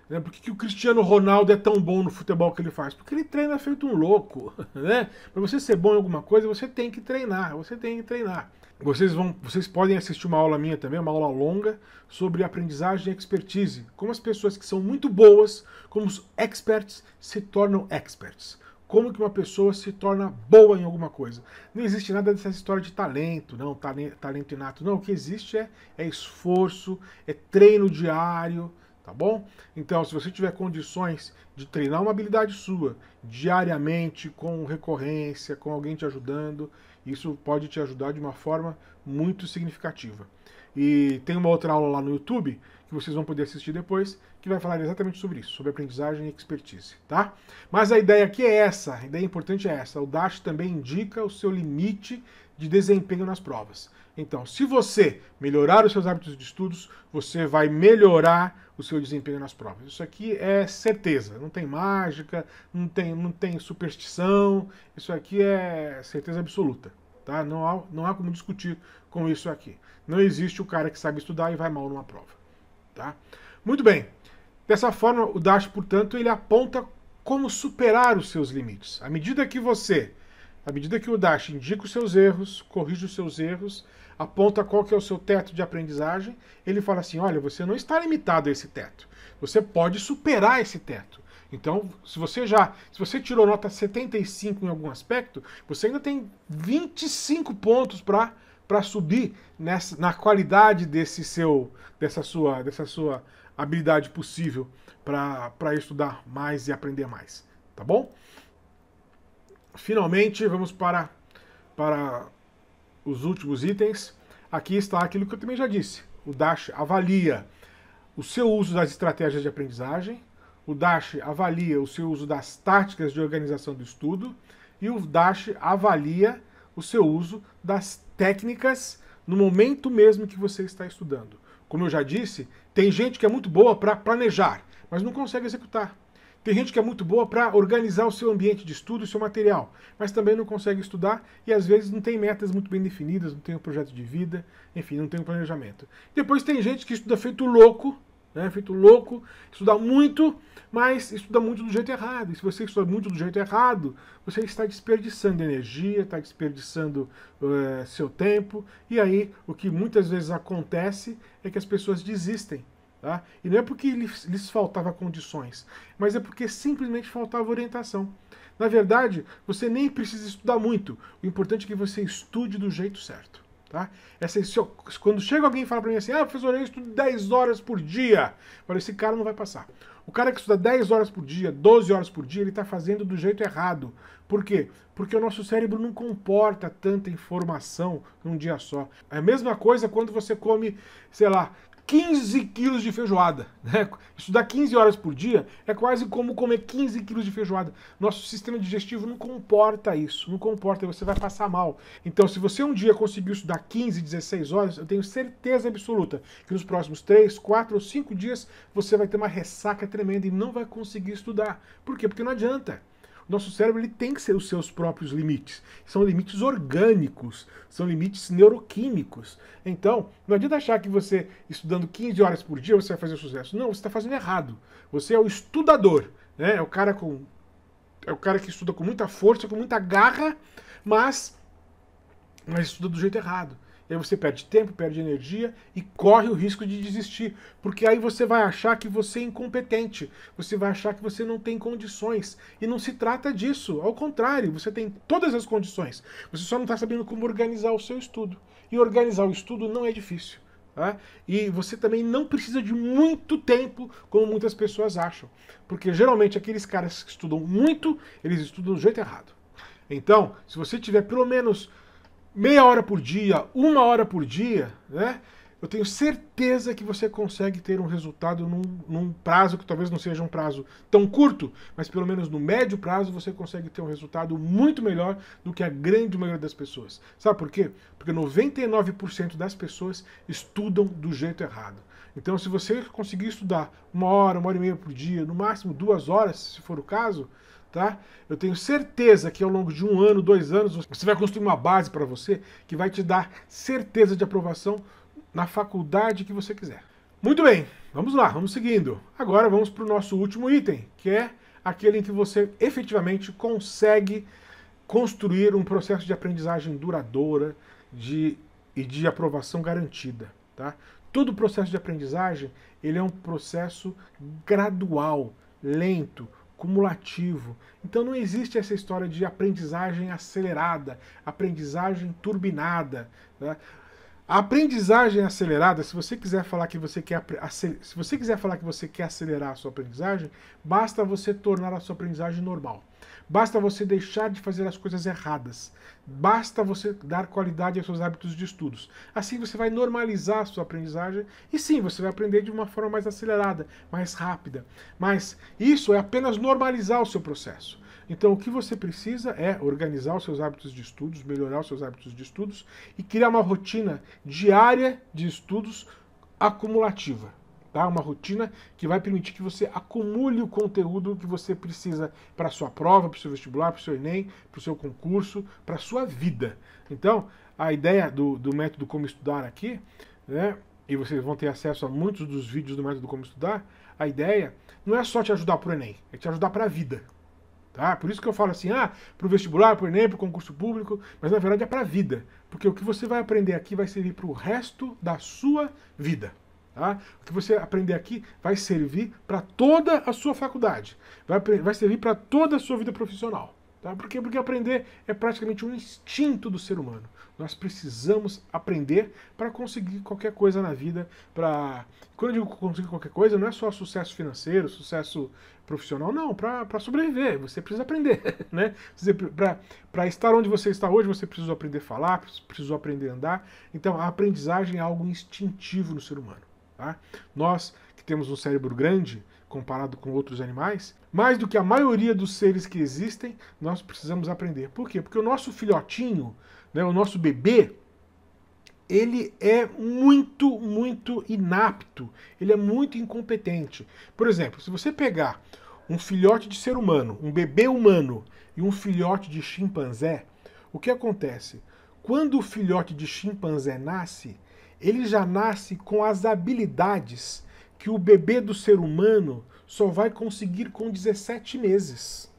Né, por que, que o Cristiano Ronaldo é tão bom no futebol que ele faz? Porque ele treina feito um louco. (laughs) Né? Para você ser bom em alguma coisa, você tem que treinar, você tem que treinar. Vocês, vão, vocês podem assistir uma aula minha também, uma aula longa, sobre aprendizagem e expertise. Como as pessoas que são muito boas, como os experts, se tornam experts como que uma pessoa se torna boa em alguma coisa. Não existe nada dessa história de talento, não, talento inato. Não, o que existe é, é esforço, é treino diário, tá bom? Então, se você tiver condições de treinar uma habilidade sua diariamente, com recorrência, com alguém te ajudando, isso pode te ajudar de uma forma muito significativa. E tem uma outra aula lá no YouTube que vocês vão poder assistir depois, que vai falar exatamente sobre isso, sobre aprendizagem e expertise, tá? Mas a ideia aqui é essa, a ideia importante é essa. O DASH também indica o seu limite de desempenho nas provas. Então, se você melhorar os seus hábitos de estudos, você vai melhorar o seu desempenho nas provas. Isso aqui é certeza, não tem mágica, não tem, não tem superstição, isso aqui é certeza absoluta, Tá? Não, há, não há como discutir com isso aqui. Não existe o cara que sabe estudar e vai mal numa prova. Tá? Muito bem. Dessa forma, o Dash, portanto, ele aponta como superar os seus limites. À medida que você, à medida que o Dash indica os seus erros, corrige os seus erros, aponta qual que é o seu teto de aprendizagem, ele fala assim: olha, você não está limitado a esse teto. Você pode superar esse teto. Então, se você já, se você tirou nota 75 em algum aspecto, você ainda tem 25 pontos para para subir nessa, na qualidade desse seu dessa sua dessa sua habilidade possível para estudar mais e aprender mais, tá bom? Finalmente, vamos para para os últimos itens. Aqui está aquilo que eu também já disse. O Dash avalia o seu uso das estratégias de aprendizagem, o DASH avalia o seu uso das táticas de organização do estudo e o DASH avalia o seu uso das técnicas no momento mesmo que você está estudando. Como eu já disse, tem gente que é muito boa para planejar, mas não consegue executar. Tem gente que é muito boa para organizar o seu ambiente de estudo e seu material, mas também não consegue estudar e às vezes não tem metas muito bem definidas, não tem um projeto de vida, enfim, não tem um planejamento. Depois tem gente que estuda feito louco, né? É feito louco, estudar muito, mas estuda muito do jeito errado. E se você estuda muito do jeito errado, você está desperdiçando energia, está desperdiçando uh, seu tempo. E aí, o que muitas vezes acontece é que as pessoas desistem. Tá? E não é porque lhes, lhes faltava condições, mas é porque simplesmente faltava orientação. Na verdade, você nem precisa estudar muito. O importante é que você estude do jeito certo. Tá? Essa, é assim, se eu, quando chega alguém e fala para mim assim, ah, professor, eu estudo 10 horas por dia. para esse cara não vai passar. O cara que estuda 10 horas por dia, 12 horas por dia, ele está fazendo do jeito errado. Por quê? Porque o nosso cérebro não comporta tanta informação num dia só. É a mesma coisa quando você come, sei lá, 15 quilos de feijoada. Né? Isso 15 horas por dia, é quase como comer 15 quilos de feijoada. Nosso sistema digestivo não comporta isso, não comporta, você vai passar mal. Então, se você um dia conseguiu estudar 15, 16 horas, eu tenho certeza absoluta que nos próximos 3, 4 ou 5 dias você vai ter uma ressaca tremenda e não vai conseguir estudar. Por quê? Porque não adianta. O nosso cérebro ele tem que ser os seus próprios limites. São limites orgânicos, são limites neuroquímicos. Então, não adianta achar que você, estudando 15 horas por dia, você vai fazer sucesso. Não, você está fazendo errado. Você é o estudador, né? É o cara com. É o cara que estuda com muita força, com muita garra, mas mas estuda do jeito errado. Aí você perde tempo, perde energia e corre o risco de desistir, porque aí você vai achar que você é incompetente, você vai achar que você não tem condições. E não se trata disso, ao contrário, você tem todas as condições. Você só não está sabendo como organizar o seu estudo. E organizar o estudo não é difícil. Tá? E você também não precisa de muito tempo, como muitas pessoas acham. Porque geralmente aqueles caras que estudam muito, eles estudam do jeito errado. Então, se você tiver pelo menos meia hora por dia, uma hora por dia, né? Eu tenho certeza que você consegue ter um resultado num, num, prazo que talvez não seja um prazo tão curto, mas pelo menos no médio prazo você consegue ter um resultado muito melhor do que a grande maioria das pessoas. Sabe por quê? Porque 99% das pessoas estudam do jeito errado. Então, se você conseguir estudar uma hora, uma hora e meia por dia, no máximo duas horas, se for o caso, tá? Eu tenho certeza que ao longo de um ano, dois anos, você vai construir uma base para você que vai te dar certeza de aprovação na faculdade que você quiser. Muito bem, vamos lá, vamos seguindo. Agora vamos para o nosso último item, que é aquele em que você efetivamente consegue construir um processo de aprendizagem duradoura de, e de aprovação garantida. Tá? Todo processo de aprendizagem ele é um processo gradual, lento, cumulativo. Então não existe essa história de aprendizagem acelerada, aprendizagem turbinada. Né? A aprendizagem acelerada, se você quiser falar que você quer se você quiser falar que você quer acelerar a sua aprendizagem, basta você tornar a sua aprendizagem normal. Basta você deixar de fazer as coisas erradas. Basta você dar qualidade aos seus hábitos de estudos. Assim você vai normalizar a sua aprendizagem e sim, você vai aprender de uma forma mais acelerada, mais rápida. Mas isso é apenas normalizar o seu processo. Então, o que você precisa é organizar os seus hábitos de estudos, melhorar os seus hábitos de estudos e criar uma rotina diária de estudos acumulativa tá? Uma rotina que vai permitir que você acumule o conteúdo que você precisa para sua prova, para o seu vestibular, para o seu Enem, para o seu concurso, para sua vida. Então, a ideia do, do método Como Estudar aqui, né? E vocês vão ter acesso a muitos dos vídeos do método Como Estudar. A ideia não é só te ajudar para o Enem, é te ajudar para a vida. Tá? Por isso que eu falo assim, ah, para o vestibular, para o Enem, para o concurso público, mas na verdade é para a vida. Porque o que você vai aprender aqui vai servir para o resto da sua vida. Tá? O que você aprender aqui vai servir para toda a sua faculdade, vai, vai servir para toda a sua vida profissional. Tá? Porque, porque aprender é praticamente um instinto do ser humano. Nós precisamos aprender para conseguir qualquer coisa na vida. Pra... Quando eu digo conseguir qualquer coisa, não é só sucesso financeiro, sucesso profissional, não. Para sobreviver, você precisa aprender. (laughs) Né? Para estar onde você está hoje, você precisou aprender a falar, precisou aprender a andar. Então, a aprendizagem é algo instintivo no ser humano. Tá? Nós, que temos um cérebro grande comparado com outros animais, mais do que a maioria dos seres que existem, nós precisamos aprender. Por quê? Porque o nosso filhotinho, né, o nosso bebê, ele é muito, muito inapto, ele é muito incompetente. Por exemplo, se você pegar um filhote de ser humano, um bebê humano e um filhote de chimpanzé, o que acontece? Quando o filhote de chimpanzé nasce, ele já nasce com as habilidades que o bebê do ser humano só vai conseguir com 17 meses.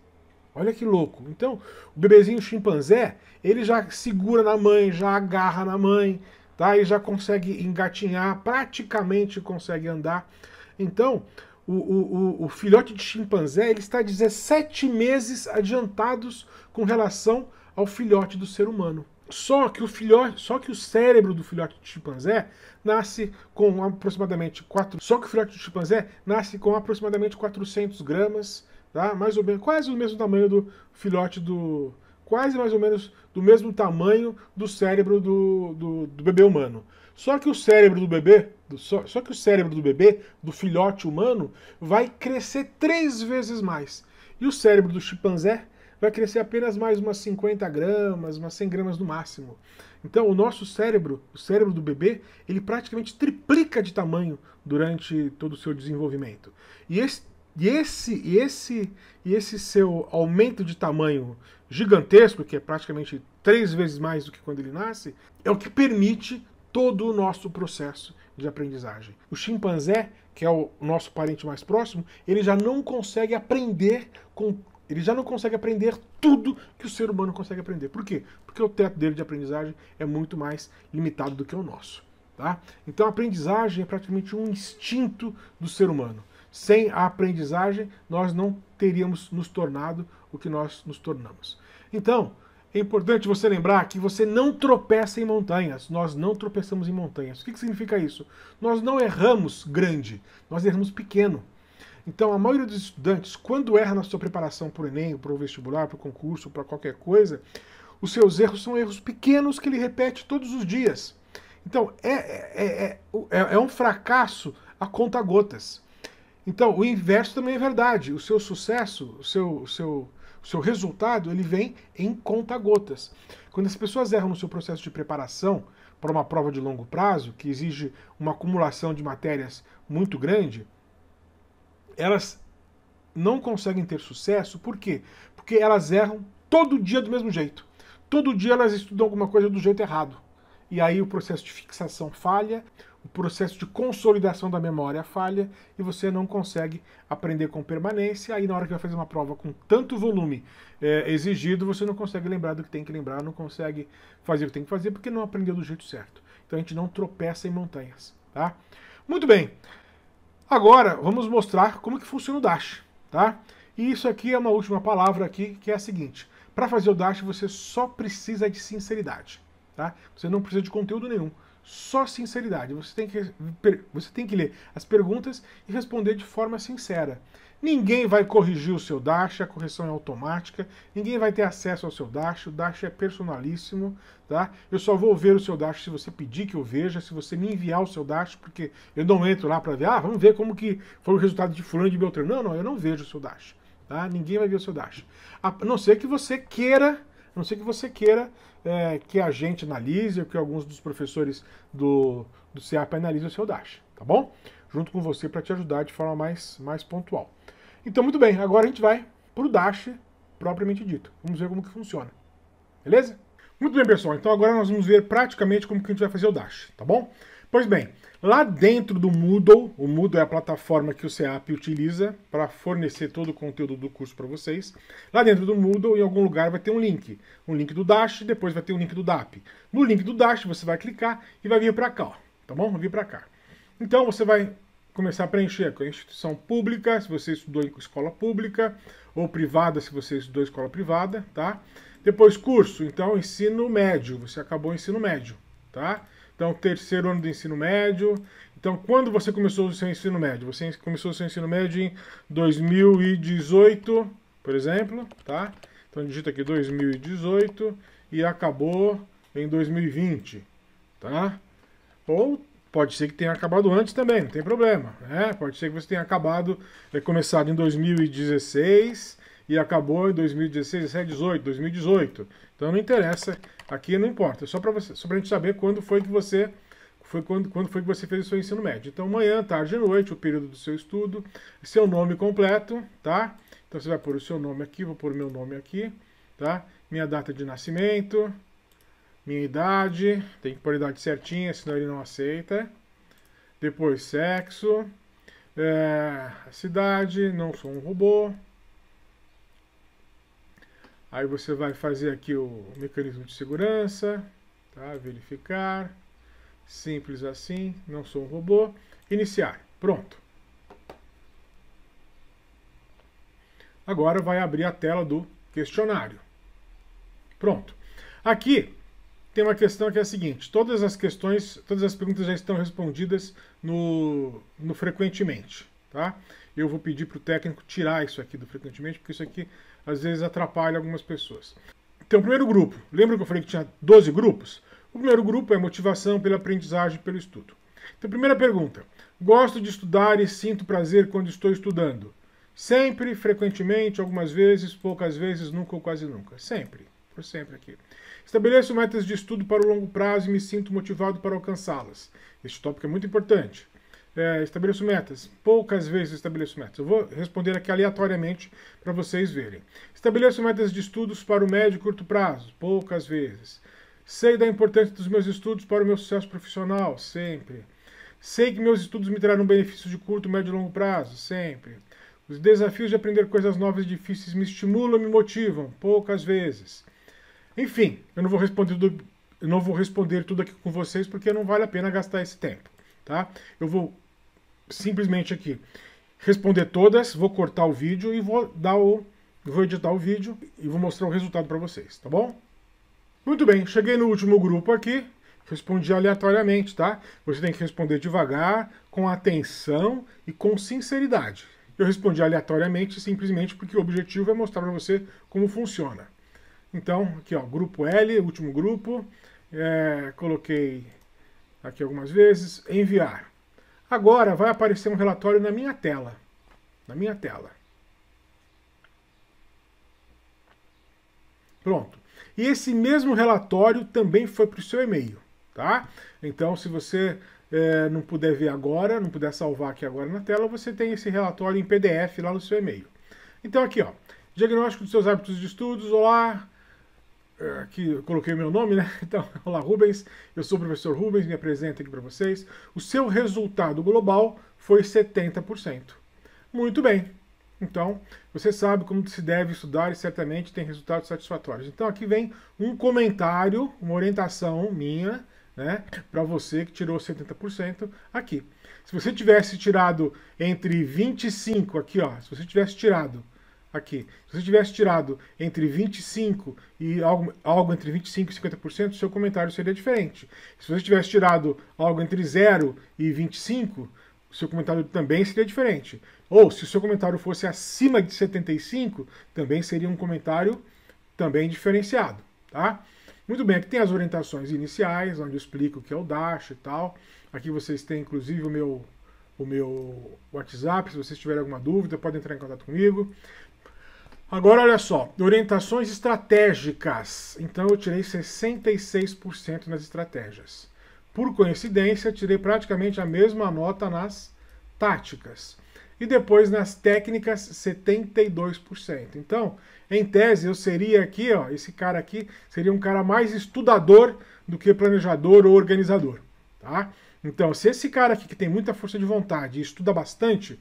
Olha que louco. Então, o bebezinho chimpanzé, ele já segura na mãe, já agarra na mãe, tá? E já consegue engatinhar, praticamente consegue andar. Então, o, o, o, filhote de chimpanzé ele está 17 meses adiantados com relação ao filhote do ser humano. Só que o filhote, só que o cérebro do filhote de chimpanzé nasce com aproximadamente 4, só que o filhote de chimpanzé nasce com aproximadamente 400 gramas, tá? Mais ou menos, quase o mesmo tamanho do filhote do quase mais ou menos do mesmo tamanho do cérebro do, do, do bebê humano. Só que o cérebro do bebê, do, só, só que o cérebro do bebê, do filhote humano, vai crescer três vezes mais. E o cérebro do chimpanzé vai crescer apenas mais umas 50 gramas, umas 100 gramas no máximo. Então, o nosso cérebro, o cérebro do bebê, ele praticamente triplica de tamanho durante todo o seu desenvolvimento. E esse e esse, e esse, e esse seu aumento de tamanho gigantesco, que é praticamente três vezes mais do que quando ele nasce, é o que permite todo o nosso processo de aprendizagem. O chimpanzé, que é o nosso parente mais próximo, ele já não consegue aprender com ele já não consegue aprender tudo que o ser humano consegue aprender. Por quê? Porque o teto dele de aprendizagem é muito mais limitado do que o nosso. Tá? Então a aprendizagem é praticamente um instinto do ser humano. Sem a aprendizagem, nós não teríamos nos tornado o que nós nos tornamos. Então, é importante você lembrar que você não tropeça em montanhas. Nós não tropeçamos em montanhas. O que, que significa isso? Nós não erramos grande, nós erramos pequeno. Então, a maioria dos estudantes, quando erra na sua preparação para o Enem, para o vestibular, para o concurso, para qualquer coisa, os seus erros são erros pequenos que ele repete todos os dias. Então, é, é, é é, é, é um fracasso a conta gotas. Então, o inverso também é verdade. O seu sucesso, o seu, o seu, o seu resultado, ele vem em conta gotas. Quando as pessoas erram no seu processo de preparação para uma prova de longo prazo, que exige uma acumulação de matérias muito grande, elas não conseguem ter sucesso, por quê? Porque elas erram todo dia do mesmo jeito. Todo dia elas estudam alguma coisa do jeito errado. E aí o processo de fixação falha, o processo de consolidação da memória falha e você não consegue aprender com permanência. Aí, na hora que vai fazer uma prova com tanto volume é, exigido, você não consegue lembrar do que tem que lembrar, não consegue fazer o que tem que fazer porque não aprendeu do jeito certo. Então a gente não tropeça em montanhas, tá? Muito bem. Agora, vamos mostrar como que funciona o Dash, tá? E isso aqui é uma última palavra aqui, que é a seguinte. Para fazer o Dash, você só precisa de sinceridade, tá? Você não precisa de conteúdo nenhum, só sinceridade. Você tem que, você tem que ler as perguntas e responder de forma sincera. Ninguém vai corrigir o seu Dash, a correção é automática, ninguém vai ter acesso ao seu Dash, o Dash é personalíssimo, tá? Eu só vou ver o seu Dash se você pedir que eu veja, se você me enviar o seu Dash, porque eu não entro lá para ver, ah, vamos ver como que foi o resultado de fulano de Beltrano. Não, não, eu não vejo o seu Dash, tá? Ninguém vai ver o seu Dash. A não ser que você queira, a não ser que você queira é, que a gente analise, ou que alguns dos professores do, do CEAP analise o seu Dash, tá bom? junto com você para te ajudar de forma mais, mais pontual. Então, muito bem, agora a gente vai para o Dash propriamente dito. Vamos ver como que funciona. Beleza? Muito bem, pessoal. Então agora nós vamos ver praticamente como que a gente vai fazer o Dash, tá bom? Pois bem, lá dentro do Moodle, o Moodle é a plataforma que o CEAP utiliza para fornecer todo o conteúdo do curso para vocês. Lá dentro do Moodle, em algum lugar vai ter um link. Um link do Dash, depois vai ter um link do DAP. No link do Dash, você vai clicar e vai vir para cá, ó, tá bom? Vai vir para cá. Então você vai começar a preencher com a instituição pública, se você estudou em escola pública, ou privada, se você estudou em escola privada, tá? Depois curso, então ensino médio, você acabou o ensino médio, tá? Então terceiro ano do ensino médio. Então quando você começou o seu ensino médio? Você começou o seu ensino médio em 2018, por exemplo, tá? Então digita aqui 2018 e acabou em 2020, tá? Ou Pode ser que tenha acabado antes também, não tem problema. Né? Pode ser que você tenha acabado, é, começado em 2016 e acabou em 2016, 17, 18, 2018. Então não interessa, aqui não importa. Só para você, só pra gente saber quando foi que você foi quando, quando foi que você fez o seu ensino médio. Então manhã, tarde e noite, o período do seu estudo, seu nome completo, tá? Então você vai pôr o seu nome aqui, vou pôr meu nome aqui, tá? Minha data de nascimento, minha idade, tem que pôr a idade certinha, senão ele não aceita. Depois sexo, é, cidade, não sou um robô. Aí você vai fazer aqui o mecanismo de segurança, tá? verificar, simples assim, não sou um robô. Iniciar, pronto. Agora vai abrir a tela do questionário. Pronto. Aqui tem uma questão que é a seguinte: todas as questões, todas as perguntas já estão respondidas no, no frequentemente, tá? Eu vou pedir para o técnico tirar isso aqui do frequentemente, porque isso aqui às vezes atrapalha algumas pessoas. Então, o primeiro grupo, lembra que eu falei que tinha 12 grupos? O primeiro grupo é motivação pela aprendizagem, pelo estudo. Então, primeira pergunta: gosto de estudar e sinto prazer quando estou estudando? Sempre, frequentemente, algumas vezes, poucas vezes, nunca ou quase nunca. Sempre por sempre aqui. Estabeleço metas de estudo para o longo prazo e me sinto motivado para alcançá-las. Este tópico é muito importante. É, estabeleço metas. Poucas vezes estabeleço metas. Eu vou responder aqui aleatoriamente para vocês verem. Estabeleço metas de estudos para o médio e curto prazo. Poucas vezes. Sei da importância dos meus estudos para o meu sucesso profissional. Sempre. Sei que meus estudos me trarão benefícios de curto, médio e longo prazo. Sempre. Os desafios de aprender coisas novas e difíceis me estimulam e me motivam. Poucas vezes. Enfim, eu não vou responder do, eu não vou responder tudo aqui com vocês porque não vale a pena gastar esse tempo, tá? Eu vou simplesmente aqui responder todas, vou cortar o vídeo e vou dar o vou editar o vídeo e vou mostrar o resultado para vocês, tá bom? Muito bem, cheguei no último grupo aqui, respondi aleatoriamente, tá? Você tem que responder devagar, com atenção e com sinceridade. Eu respondi aleatoriamente simplesmente porque o objetivo é mostrar para você como funciona. Então, aqui ó, grupo L, último grupo, é, coloquei aqui algumas vezes, enviar. Agora vai aparecer um relatório na minha tela, na minha tela. Pronto. E esse mesmo relatório também foi para o seu e-mail, tá? Então, se você é, não puder ver agora, não puder salvar aqui agora na tela, você tem esse relatório em PDF lá no seu e-mail. Então aqui, ó, diagnóstico dos seus hábitos de estudos, olá, é, aqui eu coloquei meu nome, né? (laughs) Então, olá Rubens, eu sou o professor Rubens, me apresento aqui para vocês. O seu resultado global foi 70%. Muito bem. Então, você sabe como se deve estudar e certamente tem resultados satisfatórios. Então, aqui vem um comentário, uma orientação minha, né, para você que tirou 70% aqui. Se você tivesse tirado entre 25 aqui, ó, se você tivesse tirado aqui. Se você tivesse tirado entre 25 e algo, algo entre 25 e 50%, seu comentário seria diferente. Se você tivesse tirado algo entre 0 e 25, seu comentário também seria diferente. Ou se o seu comentário fosse acima de 75, também seria um comentário também diferenciado, tá? Muito bem, aqui tem as orientações iniciais, onde eu explico o que é o dash e tal. Aqui vocês têm inclusive o meu o meu WhatsApp, se vocês tiverem alguma dúvida, podem entrar em contato comigo. Agora olha só, orientações estratégicas. Então eu tirei 66% nas estratégias. Por coincidência, tirei praticamente a mesma nota nas táticas. E depois nas técnicas, 72%. Então, em tese, eu seria aqui, ó, esse cara aqui seria um cara mais estudador do que planejador ou organizador, tá? Então, se esse cara aqui que tem muita força de vontade e estuda bastante,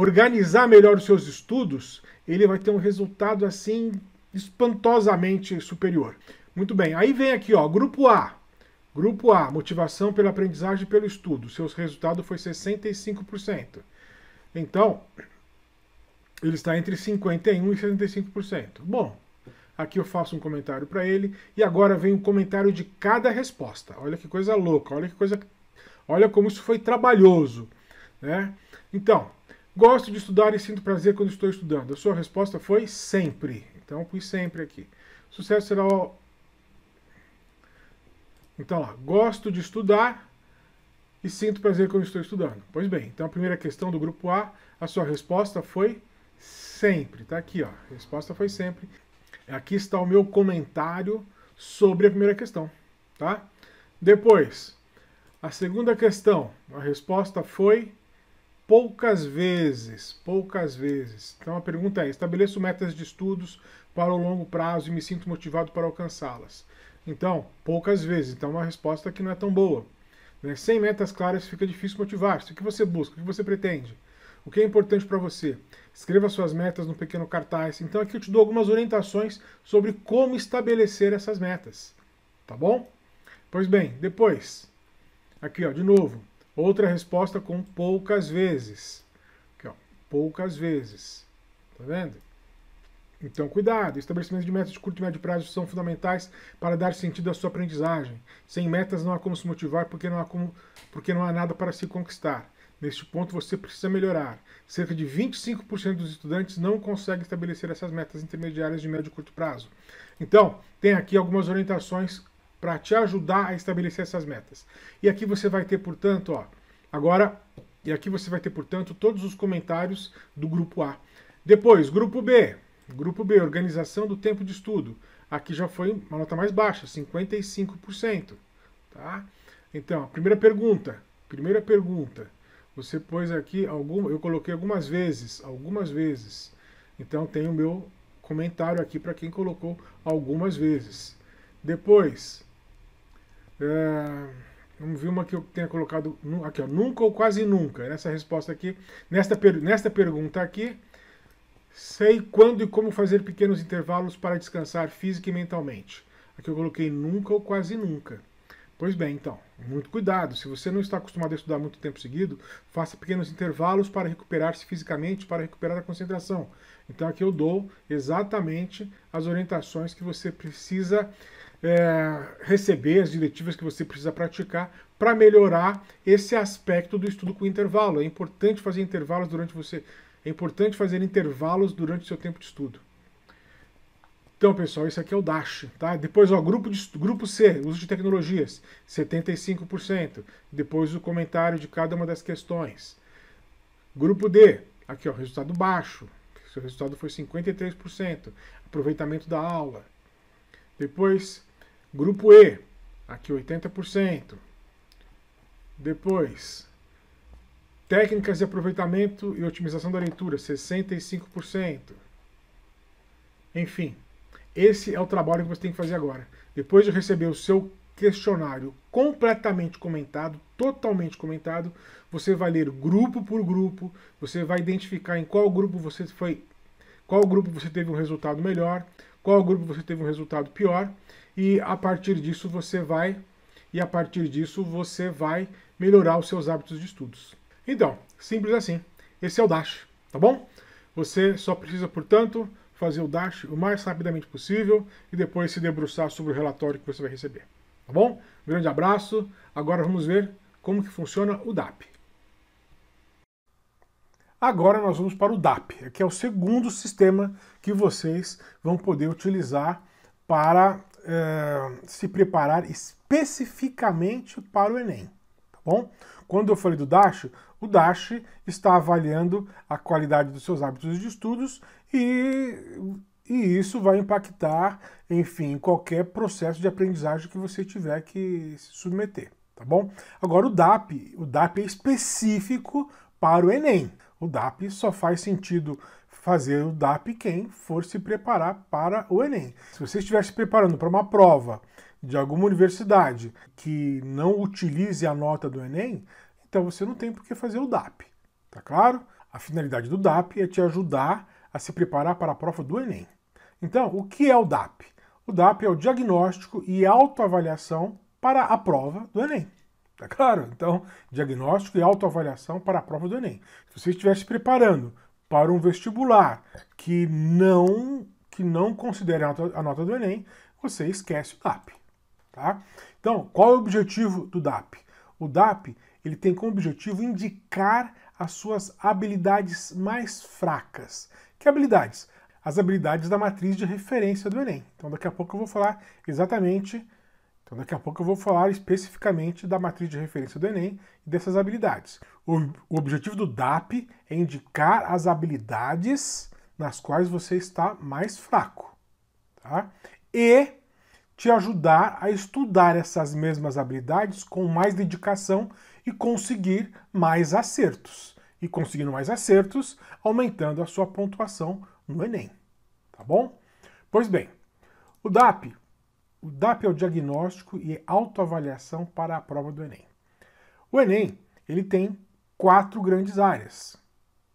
organizar melhor os seus estudos, ele vai ter um resultado assim espantosamente superior. Muito bem, aí vem aqui, ó, grupo A. Grupo A, motivação pela aprendizagem e pelo estudo. Seu resultado foi 65%. Então, ele está entre 51 e 65%. Bom, aqui eu faço um comentário para ele e agora vem o um comentário de cada resposta. Olha que coisa louca, olha que coisa, olha como isso foi trabalhoso, né? Então, Gosto de estudar e sinto prazer quando estou estudando. A sua resposta foi sempre. Então pus sempre aqui. Sucesso será o. Então, lá, gosto de estudar e sinto prazer quando estou estudando. Pois bem, então a primeira questão do grupo A, a sua resposta foi sempre. Tá aqui, ó. A resposta foi sempre. Aqui está o meu comentário sobre a primeira questão, tá? Depois, a segunda questão, a resposta foi poucas vezes, poucas vezes. Então a pergunta é: estabeleço metas de estudos para o longo prazo e me sinto motivado para alcançá-las. Então, poucas vezes. Então uma resposta que não é tão boa. Né? Sem metas claras fica difícil motivar-se. O que você busca? O que você pretende? O que é importante para você? Escreva suas metas no pequeno cartaz. Então aqui eu te dou algumas orientações sobre como estabelecer essas metas, tá bom? Pois bem, depois, aqui ó, de novo, Outra resposta com poucas vezes. Aqui, ó, poucas vezes. Tá vendo? Então, cuidado. Estabelecimento de metas de curto e médio prazo são fundamentais para dar sentido à sua aprendizagem. Sem metas não há como se motivar porque não há, como, porque não há nada para se conquistar. Neste ponto, você precisa melhorar. Cerca de 25% dos estudantes não conseguem estabelecer essas metas intermediárias de médio e curto prazo. Então, tem aqui algumas orientações para te ajudar a estabelecer essas metas. E aqui você vai ter, portanto, ó, agora, e aqui você vai ter, portanto, todos os comentários do grupo A. Depois, grupo B. Grupo B, organização do tempo de estudo. Aqui já foi uma nota mais baixa, 55%. Tá? Então, primeira pergunta. Primeira pergunta. Você pôs aqui, algum, eu coloquei algumas vezes, algumas vezes. Então, tem o meu comentário aqui para quem colocou algumas vezes. Depois, é, vamos ver uma que eu tenha colocado aqui, ó, nunca ou quase nunca. Nessa resposta aqui, nesta, nesta pergunta aqui, sei quando e como fazer pequenos intervalos para descansar física e mentalmente. Aqui eu coloquei nunca ou quase nunca. Pois bem, então, muito cuidado. Se você não está acostumado a estudar muito tempo seguido, faça pequenos intervalos para recuperar-se fisicamente, para recuperar a concentração. Então aqui eu dou exatamente as orientações que você precisa é, receber as diretivas que você precisa praticar para melhorar esse aspecto do estudo com intervalo. É importante fazer intervalos durante você. É importante fazer intervalos durante o seu tempo de estudo. Então, pessoal, isso aqui é o DASH, tá? Depois, ó, grupo, de, grupo C, uso de tecnologias, 75%. Depois, o comentário de cada uma das questões. Grupo D, aqui, ó, resultado baixo. Seu resultado foi 53%. Aproveitamento da aula. Depois, Grupo E, aqui 80%. Depois, técnicas de aproveitamento e otimização da leitura, 65%. Enfim, esse é o trabalho que você tem que fazer agora. Depois de receber o seu questionário completamente comentado, totalmente comentado, você vai ler grupo por grupo, você vai identificar em qual grupo você foi, qual grupo você teve um resultado melhor, qual grupo você teve um resultado pior, e a partir disso você vai e a partir disso você vai melhorar os seus hábitos de estudos. Então, simples assim. Esse é o dash, tá bom? Você só precisa, portanto, fazer o dash o mais rapidamente possível e depois se debruçar sobre o relatório que você vai receber, tá bom? grande abraço. Agora vamos ver como que funciona o DAP. Agora nós vamos para o DAP, que é o segundo sistema que vocês vão poder utilizar para eh, se preparar especificamente para o Enem. Tá bom? Quando eu falei do DASH, o DASH está avaliando a qualidade dos seus hábitos de estudos e, e isso vai impactar, enfim, qualquer processo de aprendizagem que você tiver que se submeter. Tá bom? Agora o DAP, o DAP é específico para o Enem. O DAP só faz sentido fazer o DAP quem for se preparar para o Enem. Se você estiver se preparando para uma prova de alguma universidade que não utilize a nota do Enem, então você não tem por que fazer o DAP, tá claro? A finalidade do DAP é te ajudar a se preparar para a prova do Enem. Então, o que é o DAP? O DAP é o diagnóstico e autoavaliação para a prova do Enem. Tá claro? Então, diagnóstico e autoavaliação para a prova do Enem. Se você estiver se preparando para um vestibular que não que não considera a nota do Enem, você esquece o DAP. Tá? Então, qual é o objetivo do DAP? O DAP ele tem como objetivo indicar as suas habilidades mais fracas. Que habilidades? As habilidades da matriz de referência do Enem. Então, daqui a pouco eu vou falar exatamente então, daqui a pouco eu vou falar especificamente da matriz de referência do Enem e dessas habilidades. O, o objetivo do DAP é indicar as habilidades nas quais você está mais fraco, tá? E te ajudar a estudar essas mesmas habilidades com mais dedicação e conseguir mais acertos. E conseguindo mais acertos, aumentando a sua pontuação no Enem, tá bom? Pois bem, o DAP o DAP é o diagnóstico e autoavaliação para a prova do Enem. O Enem ele tem quatro grandes áreas.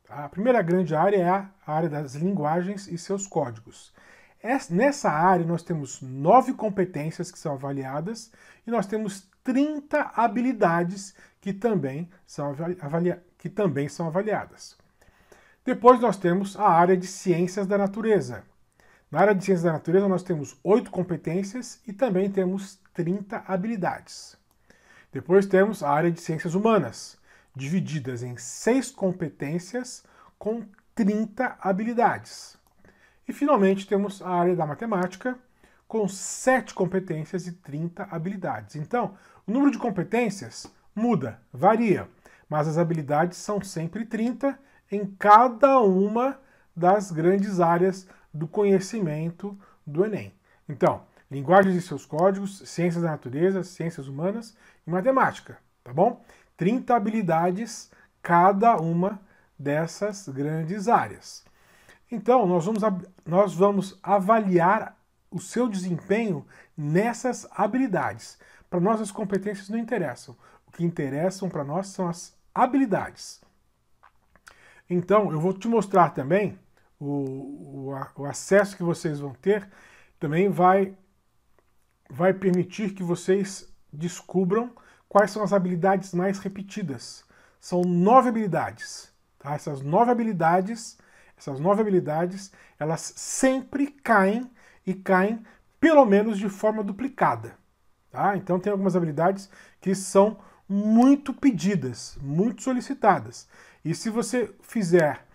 A primeira grande área é a área das linguagens e seus códigos. Nessa área, nós temos nove competências que são avaliadas e nós temos 30 habilidades que também são, que também são avaliadas. Depois, nós temos a área de ciências da natureza, na área de ciência da natureza, nós temos oito competências e também temos 30 habilidades. Depois temos a área de ciências humanas, divididas em seis competências com 30 habilidades. E finalmente temos a área da matemática, com sete competências e 30 habilidades. Então, o número de competências muda, varia, mas as habilidades são sempre 30 em cada uma das grandes áreas do conhecimento do Enem. Então, linguagens e seus códigos, ciências da natureza, ciências humanas e matemática, tá bom? 30 habilidades cada uma dessas grandes áreas. Então, nós vamos, nós vamos avaliar o seu desempenho nessas habilidades. Para nós, as competências não interessam. O que interessam para nós são as habilidades. Então, eu vou te mostrar também o, o, o acesso que vocês vão ter também vai, vai permitir que vocês descubram quais são as habilidades mais repetidas. São nove habilidades. Tá? Essas nove habilidades, essas nove habilidades, elas sempre caem e caem pelo menos de forma duplicada. Tá? Então tem algumas habilidades que são muito pedidas, muito solicitadas. E se você fizer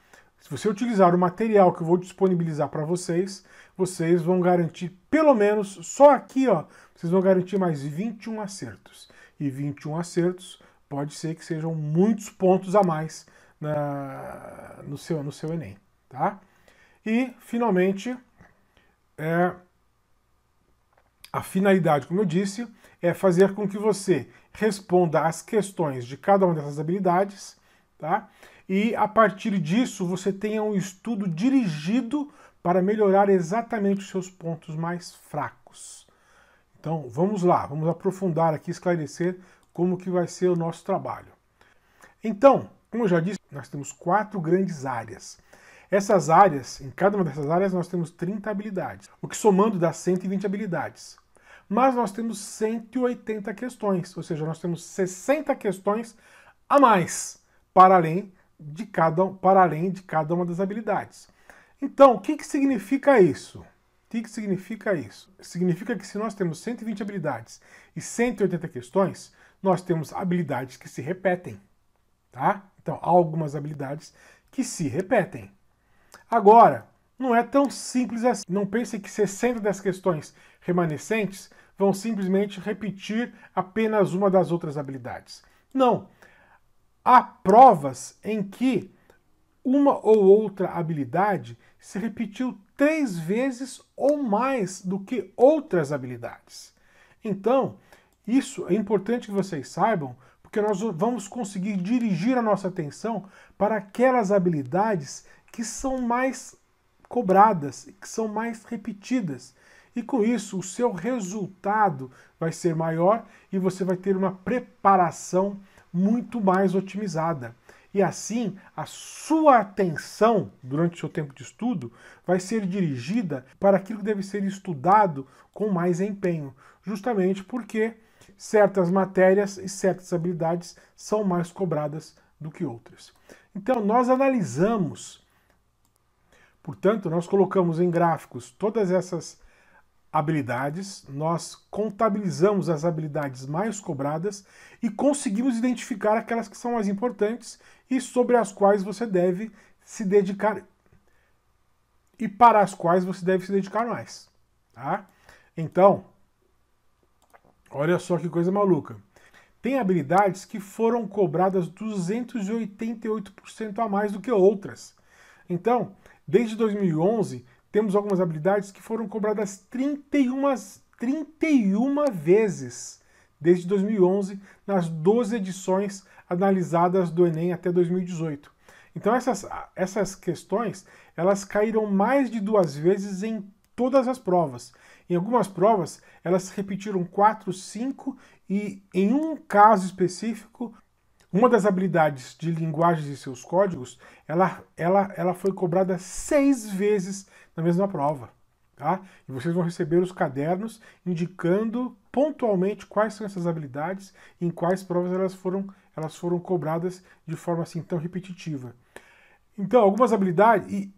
se você utilizar o material que eu vou disponibilizar para vocês, vocês vão garantir pelo menos, só aqui, ó, vocês vão garantir mais 21 acertos. E 21 acertos pode ser que sejam muitos pontos a mais na, no, seu, no seu Enem, tá? E, finalmente, é, a finalidade, como eu disse, é fazer com que você responda às questões de cada uma dessas habilidades, tá? e a partir disso você tenha um estudo dirigido para melhorar exatamente os seus pontos mais fracos. Então vamos lá, vamos aprofundar aqui, esclarecer como que vai ser o nosso trabalho. Então, como eu já disse, nós temos quatro grandes áreas. Essas áreas, em cada uma dessas áreas, nós temos 30 habilidades, o que somando dá 120 habilidades. Mas nós temos 180 questões, ou seja, nós temos 60 questões a mais, para além de cada para além de cada uma das habilidades. Então, o que, que significa isso? O que, que significa isso? Significa que se nós temos 120 habilidades e 180 questões, nós temos habilidades que se repetem, tá? Então, há algumas habilidades que se repetem. Agora, não é tão simples assim. Não pense que 60 das questões remanescentes vão simplesmente repetir apenas uma das outras habilidades. Não, Há provas em que uma ou outra habilidade se repetiu três vezes ou mais do que outras habilidades. Então, isso é importante que vocês saibam, porque nós vamos conseguir dirigir a nossa atenção para aquelas habilidades que são mais cobradas, que são mais repetidas. E com isso, o seu resultado vai ser maior e você vai ter uma preparação muito mais otimizada. E assim, a sua atenção durante o seu tempo de estudo vai ser dirigida para aquilo que deve ser estudado com mais empenho, justamente porque certas matérias e certas habilidades são mais cobradas do que outras. Então, nós analisamos, portanto, nós colocamos em gráficos todas essas habilidades, nós contabilizamos as habilidades mais cobradas e conseguimos identificar aquelas que são mais importantes e sobre as quais você deve se dedicar e para as quais você deve se dedicar mais. Tá? Então, olha só que coisa maluca. Tem habilidades que foram cobradas 288% a mais do que outras. Então, desde 2011, temos algumas habilidades que foram cobradas 31, 31 vezes desde 2011 nas 12 edições analisadas do Enem até 2018. Então essas, essas questões elas caíram mais de duas vezes em todas as provas. Em algumas provas elas repetiram 4, 5 e em um caso específico uma das habilidades de linguagens e seus códigos, ela, ela, ela foi cobrada seis vezes na mesma prova. Tá? E vocês vão receber os cadernos indicando pontualmente quais são essas habilidades e em quais provas elas foram, elas foram cobradas de forma assim tão repetitiva. Então, algumas habilidades, e,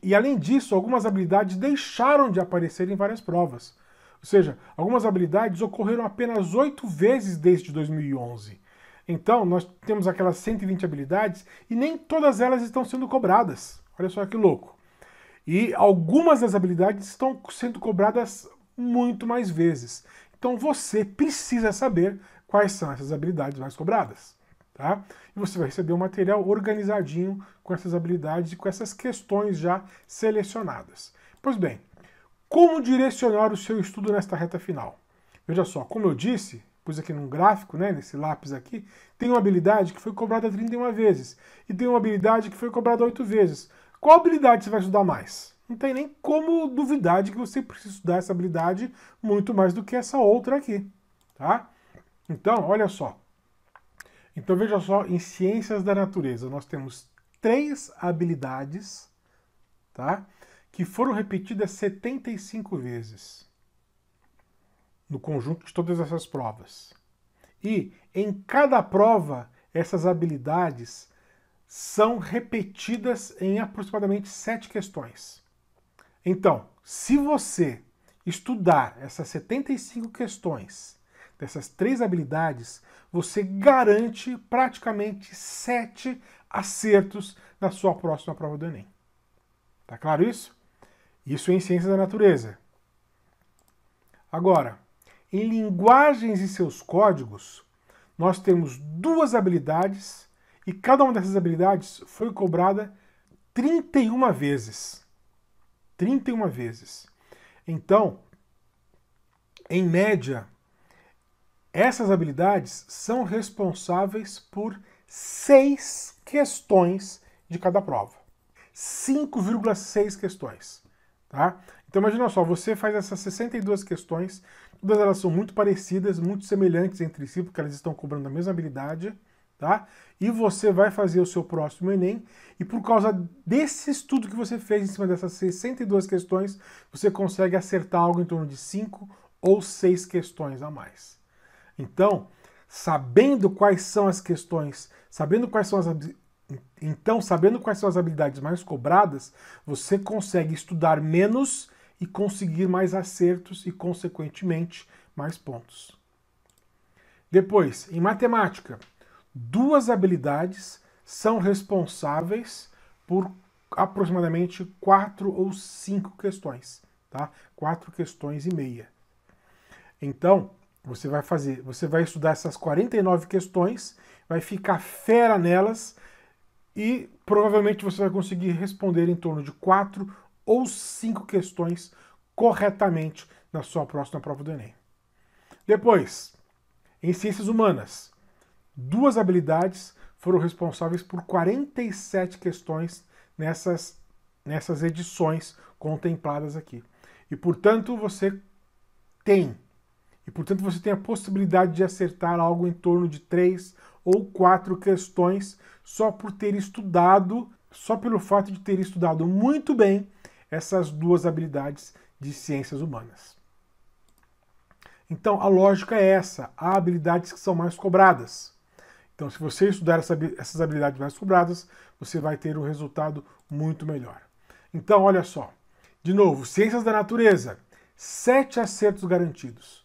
e além disso, algumas habilidades deixaram de aparecer em várias provas. Ou seja, algumas habilidades ocorreram apenas oito vezes desde 2011. Então, nós temos aquelas 120 habilidades e nem todas elas estão sendo cobradas. Olha só que louco. E algumas das habilidades estão sendo cobradas muito mais vezes. Então você precisa saber quais são essas habilidades mais cobradas. Tá? E você vai receber um material organizadinho com essas habilidades e com essas questões já selecionadas. Pois bem, como direcionar o seu estudo nesta reta final? Veja só, como eu disse, pus aqui num gráfico, né, nesse lápis aqui, tem uma habilidade que foi cobrada 31 vezes e tem uma habilidade que foi cobrada 8 vezes. Qual habilidade você vai estudar mais? Não tem nem como duvidar de que você precisa estudar essa habilidade muito mais do que essa outra aqui, tá? Então, olha só. Então veja só, em ciências da natureza nós temos três habilidades, tá? Que foram repetidas 75 vezes no conjunto de todas essas provas. E em cada prova, essas habilidades são repetidas em aproximadamente sete questões. Então, se você estudar essas 75 questões dessas três habilidades, você garante praticamente sete acertos na sua próxima prova do Enem. Tá claro isso? Isso é em ciência da natureza. Agora, em linguagens e seus códigos, nós temos duas habilidades e cada uma dessas habilidades foi cobrada 31 vezes. 31 vezes. Então, em média, essas habilidades são responsáveis por seis questões de cada prova. 5,6 questões. Tá? Então imagina só, você faz essas 62 questões, todas elas são muito parecidas, muito semelhantes entre si, porque elas estão cobrando a mesma habilidade, tá? E você vai fazer o seu próximo Enem, e por causa desse estudo que você fez em cima dessas 62 questões, você consegue acertar algo em torno de 5 ou 6 questões a mais. Então, sabendo quais são as questões, sabendo quais são as então, sabendo quais são as habilidades mais cobradas, você consegue estudar menos e conseguir mais acertos e, consequentemente, mais pontos. Depois, em matemática, duas habilidades são responsáveis por aproximadamente quatro ou cinco questões, tá? Quatro questões e meia. Então, você vai fazer, você vai estudar essas 49 questões, vai ficar fera nelas e provavelmente você vai conseguir responder em torno de quatro ou cinco questões corretamente na sua próxima prova do Enem. Depois, em Ciências Humanas, duas habilidades foram responsáveis por 47 questões nessas, nessas edições contempladas aqui. E portanto você tem, e portanto você tem a possibilidade de acertar algo em torno de três ou quatro questões só por ter estudado, só pelo fato de ter estudado muito bem essas duas habilidades de ciências humanas. Então a lógica é essa: há habilidades que são mais cobradas. Então, se você estudar essas habilidades mais cobradas, você vai ter um resultado muito melhor. Então, olha só. De novo, ciências da natureza, sete acertos garantidos.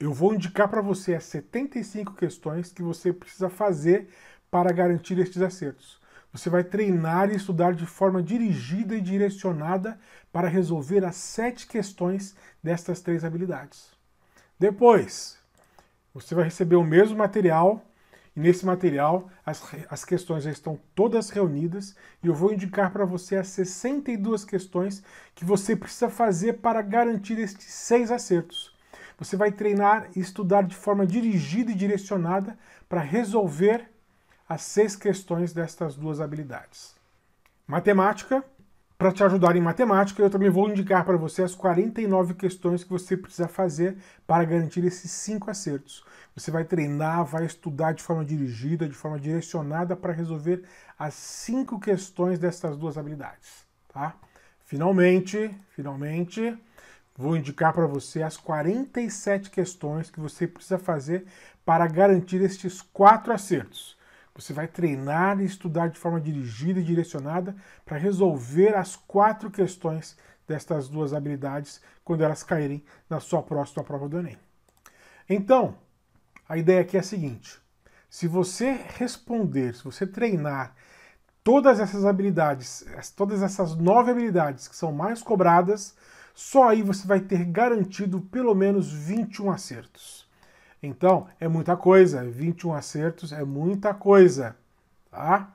Eu vou indicar para você as 75 questões que você precisa fazer para garantir estes acertos. Você vai treinar e estudar de forma dirigida e direcionada para resolver as sete questões destas três habilidades. Depois, você vai receber o mesmo material e nesse material as, as questões já estão todas reunidas e eu vou indicar para você as 62 questões que você precisa fazer para garantir estes seis acertos. Você vai treinar e estudar de forma dirigida e direcionada para resolver as seis questões destas duas habilidades. Matemática. Para te ajudar em matemática, eu também vou indicar para você as 49 questões que você precisa fazer para garantir esses cinco acertos. Você vai treinar, vai estudar de forma dirigida, de forma direcionada para resolver as cinco questões destas duas habilidades, tá? Finalmente, finalmente, vou indicar para você as 47 questões que você precisa fazer para garantir estes quatro acertos. Você vai treinar e estudar de forma dirigida e direcionada para resolver as quatro questões destas duas habilidades quando elas caírem na sua próxima prova do Enem. Então, a ideia aqui é a seguinte: se você responder, se você treinar todas essas habilidades, todas essas nove habilidades que são mais cobradas, só aí você vai ter garantido pelo menos 21 acertos. Então, é muita coisa, 21 acertos é muita coisa, tá?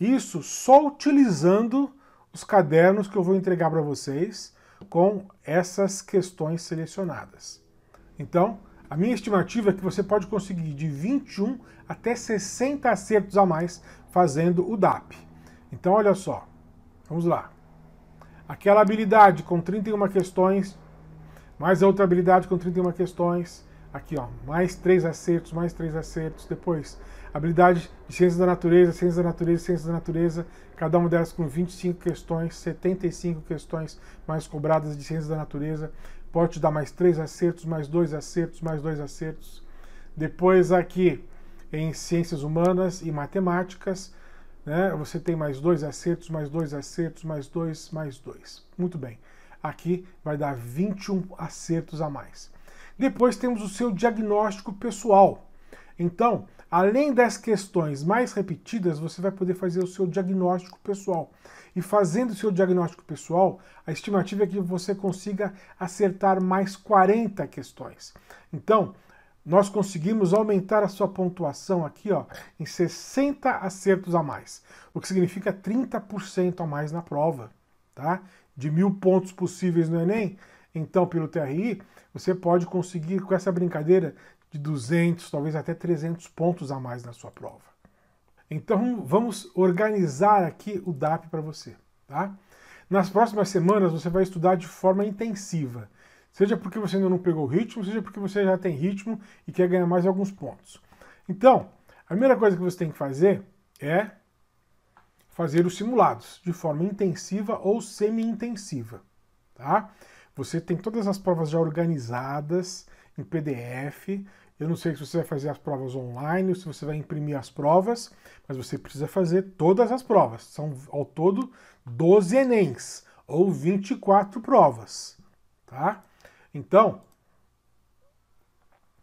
Isso só utilizando os cadernos que eu vou entregar para vocês com essas questões selecionadas. Então, a minha estimativa é que você pode conseguir de 21 até 60 acertos a mais fazendo o DAP. Então, olha só, vamos lá aquela habilidade com 31 questões, mais a outra habilidade com 31 questões, aqui ó, mais três acertos, mais três acertos, depois habilidade de ciência da natureza, ciência da natureza, ciência da natureza, cada uma delas com 25 questões, 75 questões mais cobradas de ciência da natureza, pode te dar mais três acertos, mais dois acertos, mais dois acertos. Depois aqui em ciências humanas e matemáticas, né? Você tem mais dois acertos, mais dois acertos, mais dois, mais dois. Muito bem. Aqui vai dar 21 acertos a mais. Depois temos o seu diagnóstico pessoal. Então, além das questões mais repetidas, você vai poder fazer o seu diagnóstico pessoal. E fazendo o seu diagnóstico pessoal, a estimativa é que você consiga acertar mais 40 questões. Então, nós conseguimos aumentar a sua pontuação aqui ó, em 60 acertos a mais, o que significa 30% a mais na prova. Tá? De mil pontos possíveis no Enem, então pelo TRI, você pode conseguir com essa brincadeira de 200, talvez até 300 pontos a mais na sua prova. Então vamos organizar aqui o DAP para você. Tá? Nas próximas semanas você vai estudar de forma intensiva Seja porque você ainda não pegou ritmo, seja porque você já tem ritmo e quer ganhar mais alguns pontos. Então, a primeira coisa que você tem que fazer é fazer os simulados de forma intensiva ou semi-intensiva, tá? Você tem todas as provas já organizadas em PDF. Eu não sei se você vai fazer as provas online ou se você vai imprimir as provas, mas você precisa fazer todas as provas. São ao todo 12 ENEMs ou 24 provas, tá? Então,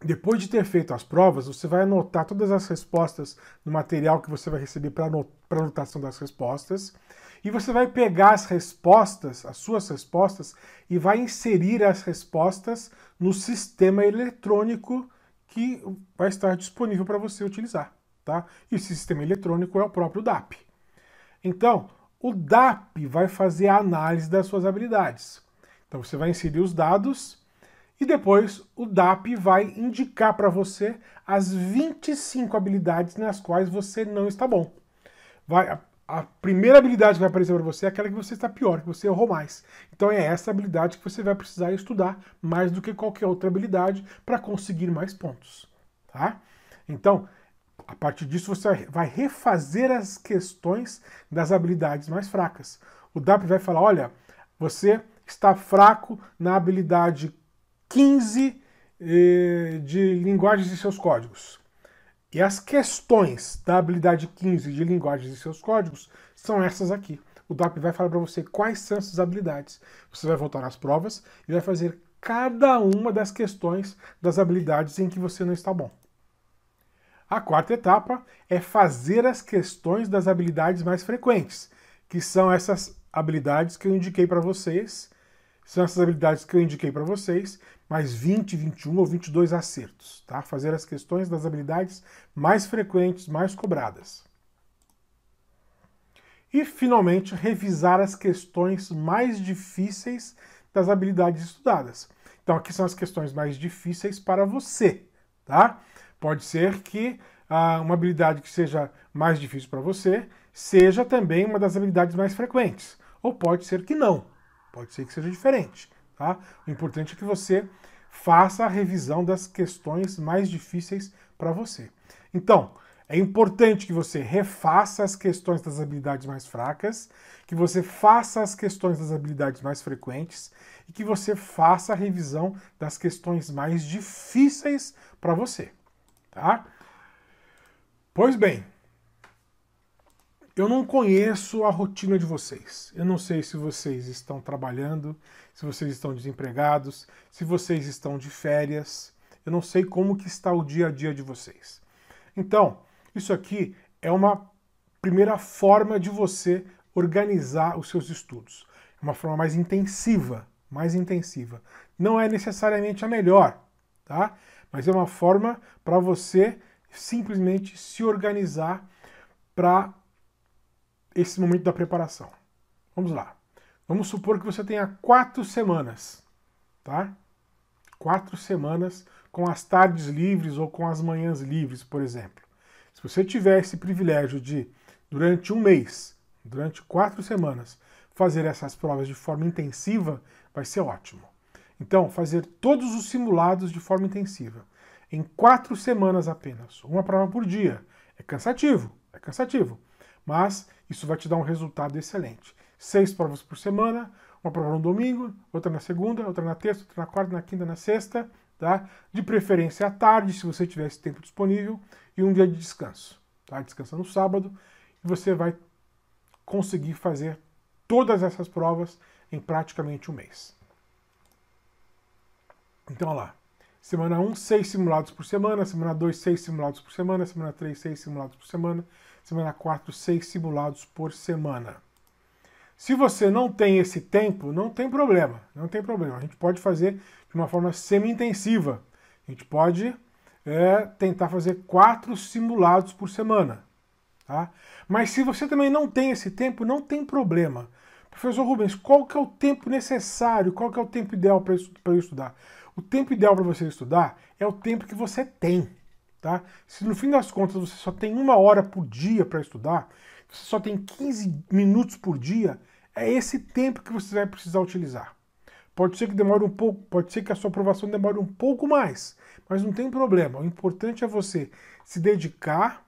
depois de ter feito as provas, você vai anotar todas as respostas no material que você vai receber para anotação das respostas. E você vai pegar as respostas, as suas respostas, e vai inserir as respostas no sistema eletrônico que vai estar disponível para você utilizar. Tá? E esse sistema eletrônico é o próprio DAP. Então, o DAP vai fazer a análise das suas habilidades. Então, você vai inserir os dados e depois o DAP vai indicar para você as 25 habilidades nas quais você não está bom. Vai, a, a primeira habilidade que vai aparecer para você é aquela que você está pior, que você errou mais. Então é essa habilidade que você vai precisar estudar mais do que qualquer outra habilidade para conseguir mais pontos. Tá? Então, a partir disso, você vai refazer as questões das habilidades mais fracas. O DAP vai falar: olha, você está fraco na habilidade 15 eh, de linguagens e seus códigos. E as questões da habilidade 15 de linguagens e seus códigos são essas aqui. O DAP vai falar para você quais são essas habilidades. Você vai voltar nas provas e vai fazer cada uma das questões das habilidades em que você não está bom. A quarta etapa é fazer as questões das habilidades mais frequentes, que são essas habilidades que eu indiquei para vocês são essas habilidades que eu indiquei para vocês, mais 20, 21 ou 22 acertos, tá? Fazer as questões das habilidades mais frequentes, mais cobradas. E, finalmente, revisar as questões mais difíceis das habilidades estudadas. Então, aqui são as questões mais difíceis para você, tá? Pode ser que ah, uma habilidade que seja mais difícil para você seja também uma das habilidades mais frequentes, ou pode ser que não. Pode ser que seja diferente. Tá? O importante é que você faça a revisão das questões mais difíceis para você. Então, é importante que você refaça as questões das habilidades mais fracas, que você faça as questões das habilidades mais frequentes e que você faça a revisão das questões mais difíceis para você, tá? Pois bem, eu não conheço a rotina de vocês. Eu não sei se vocês estão trabalhando, se vocês estão desempregados, se vocês estão de férias. Eu não sei como que está o dia a dia de vocês. Então, isso aqui é uma primeira forma de você organizar os seus estudos. É uma forma mais intensiva, mais intensiva. Não é necessariamente a melhor, tá? Mas é uma forma para você simplesmente se organizar para esse momento da preparação. Vamos lá. Vamos supor que você tenha quatro semanas, tá? Quatro semanas com as tardes livres ou com as manhãs livres, por exemplo. Se você tiver esse privilégio de, durante um mês, durante quatro semanas, fazer essas provas de forma intensiva, vai ser ótimo. Então, fazer todos os simulados de forma intensiva, em quatro semanas apenas, uma prova por dia. É cansativo, é cansativo. Mas isso vai te dar um resultado excelente. Seis provas por semana, uma prova no domingo, outra na segunda, outra na terça, outra na quarta, na quinta, na sexta, tá? De preferência à tarde, se você tiver esse tempo disponível, e um dia de descanso, tá? Descansa no sábado e você vai conseguir fazer todas essas provas em praticamente um mês. Então, olha lá. Semana 1, 6 simulados por semana. Semana 2, 6 simulados por semana. Semana 3, 6 simulados por semana semana 4, 6 simulados por semana. Se você não tem esse tempo, não tem problema, não tem problema. A gente pode fazer de uma forma semi-intensiva. A gente pode é, tentar fazer quatro simulados por semana. Tá? Mas se você também não tem esse tempo, não tem problema. Professor Rubens, qual que é o tempo necessário? Qual que é o tempo ideal para eu estudar? O tempo ideal para você estudar é o tempo que você tem. Tá? Se no fim das contas você só tem uma hora por dia para estudar, você só tem 15 minutos por dia, é esse tempo que você vai precisar utilizar. Pode ser que demore um pouco, pode ser que a sua aprovação demore um pouco mais, mas não tem problema. O importante é você se dedicar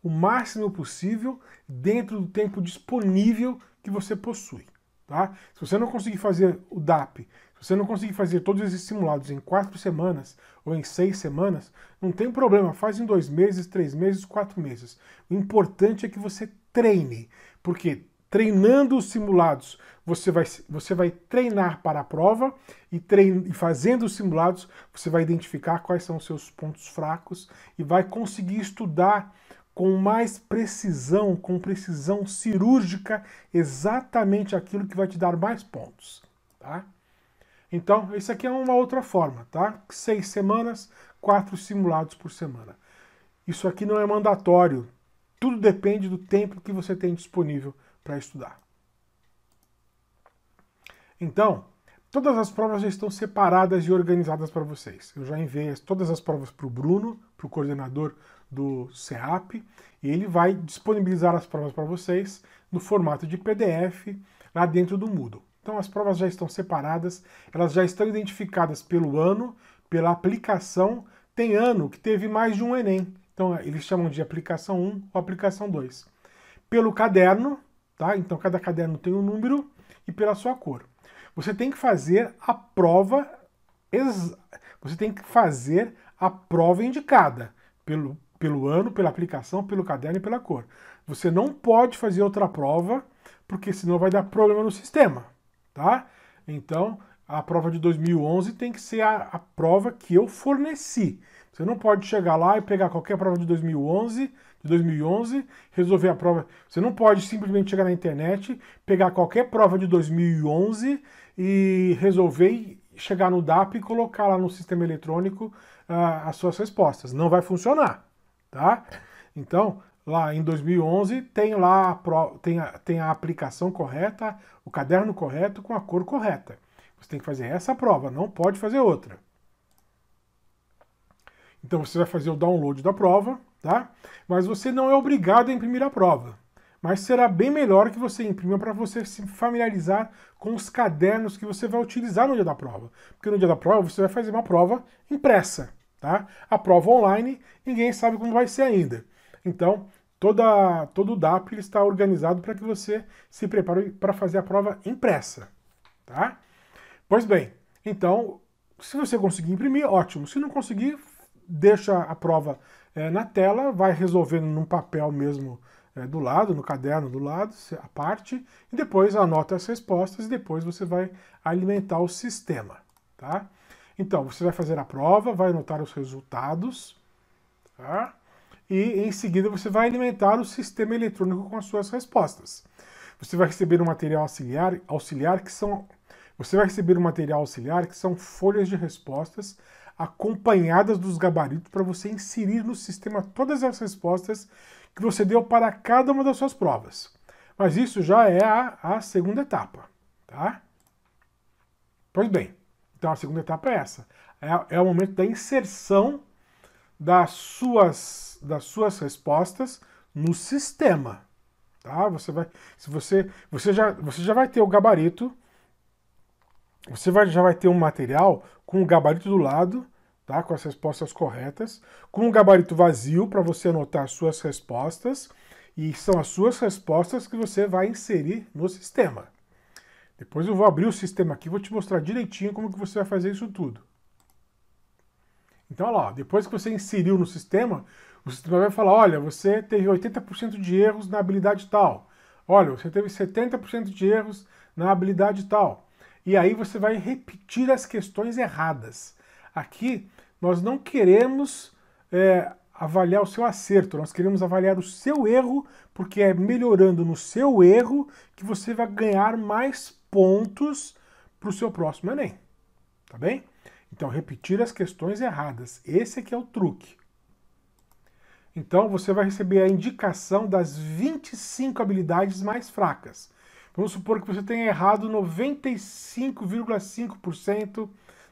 o máximo possível dentro do tempo disponível que você possui. Tá? Se você não conseguir fazer o DAP você não conseguir fazer todos esses simulados em quatro semanas ou em seis semanas, não tem problema, faz em dois meses, três meses, quatro meses. O importante é que você treine, porque treinando os simulados, você vai, você vai treinar para a prova e, trein, e fazendo os simulados, você vai identificar quais são os seus pontos fracos e vai conseguir estudar com mais precisão, com precisão cirúrgica, exatamente aquilo que vai te dar mais pontos, tá? Então, isso aqui é uma outra forma, tá? Seis semanas, quatro simulados por semana. Isso aqui não é mandatório. Tudo depende do tempo que você tem disponível para estudar. Então, todas as provas já estão separadas e organizadas para vocês. Eu já enviei todas as provas para o Bruno, para o coordenador do SEAP, e ele vai disponibilizar as provas para vocês no formato de PDF lá dentro do Moodle. Então as provas já estão separadas, elas já estão identificadas pelo ano, pela aplicação. Tem ano que teve mais de um Enem. Então eles chamam de aplicação 1 ou aplicação 2. Pelo caderno, tá? Então cada caderno tem um número e pela sua cor. Você tem que fazer a prova você tem que fazer a prova indicada pelo, pelo ano, pela aplicação, pelo caderno e pela cor. Você não pode fazer outra prova, porque senão vai dar problema no sistema tá? Então, a prova de 2011 tem que ser a, a prova que eu forneci. Você não pode chegar lá e pegar qualquer prova de 2011, de 2011, resolver a prova. Você não pode simplesmente chegar na internet, pegar qualquer prova de 2011 e resolver chegar no DAP e colocar lá no sistema eletrônico uh, as suas respostas. Não vai funcionar, tá? Então, lá em 2011, tem lá a pro, tem, a, tem a aplicação correta, o caderno correto com a cor correta. Você tem que fazer essa prova, não pode fazer outra. Então você vai fazer o download da prova, tá? Mas você não é obrigado a imprimir a prova. Mas será bem melhor que você imprima para você se familiarizar com os cadernos que você vai utilizar no dia da prova. Porque no dia da prova você vai fazer uma prova impressa, tá? A prova online ninguém sabe como vai ser ainda. Então, toda, todo o DAP ele está organizado para que você se prepare para fazer a prova impressa, tá? Pois bem, então, se você conseguir imprimir, ótimo. Se não conseguir, deixa a prova é, na tela, vai resolvendo num papel mesmo é, do lado, no caderno do lado, a parte, e depois anota as respostas e depois você vai alimentar o sistema, tá? Então, você vai fazer a prova, vai anotar os resultados, tá? e em seguida você vai alimentar o sistema eletrônico com as suas respostas. Você vai receber um material auxiliar, auxiliar que são você vai receber um material auxiliar que são folhas de respostas acompanhadas dos gabaritos para você inserir no sistema todas as respostas que você deu para cada uma das suas provas. Mas isso já é a, a segunda etapa, tá? Pois bem, então a segunda etapa é essa. É, é o momento da inserção das suas, das suas respostas no sistema. Tá? Você vai, se você, você, já, você já vai ter o gabarito, você vai, já vai ter um material com o gabarito do lado, tá? com as respostas corretas, com o gabarito vazio para você anotar as suas respostas, e são as suas respostas que você vai inserir no sistema. Depois eu vou abrir o sistema aqui, vou te mostrar direitinho como que você vai fazer isso tudo. Então, olha lá, depois que você inseriu no sistema, o sistema vai falar, olha, você teve 80% de erros na habilidade tal. Olha, você teve 70% de erros na habilidade tal. E aí você vai repetir as questões erradas. Aqui, nós não queremos é, avaliar o seu acerto, nós queremos avaliar o seu erro, porque é melhorando no seu erro que você vai ganhar mais pontos para o seu próximo Enem. Tá bem? Então, repetir as questões erradas. Esse aqui é, é o truque. Então, você vai receber a indicação das 25 habilidades mais fracas. Vamos supor que você tenha errado 95,5%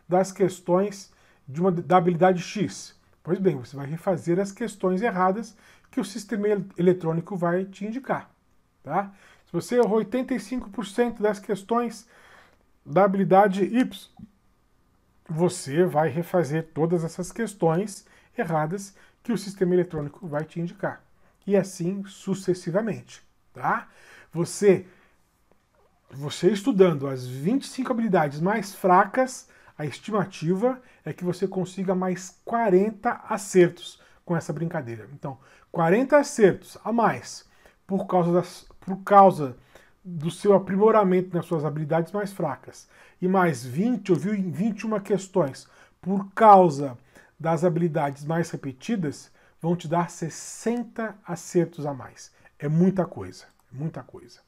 das questões de uma, da habilidade X. Pois bem, você vai refazer as questões erradas que o sistema eletrônico vai te indicar. Tá? Se você errou 85% das questões da habilidade Y, você vai refazer todas essas questões erradas que o sistema eletrônico vai te indicar. E assim sucessivamente, tá? Você você estudando as 25 habilidades mais fracas, a estimativa é que você consiga mais 40 acertos com essa brincadeira. Então, 40 acertos a mais por causa das, por causa do seu aprimoramento nas suas habilidades mais fracas. E mais 20, ouviu vi 21 questões por causa das habilidades mais repetidas, vão te dar 60 acertos a mais. É muita coisa, é muita coisa.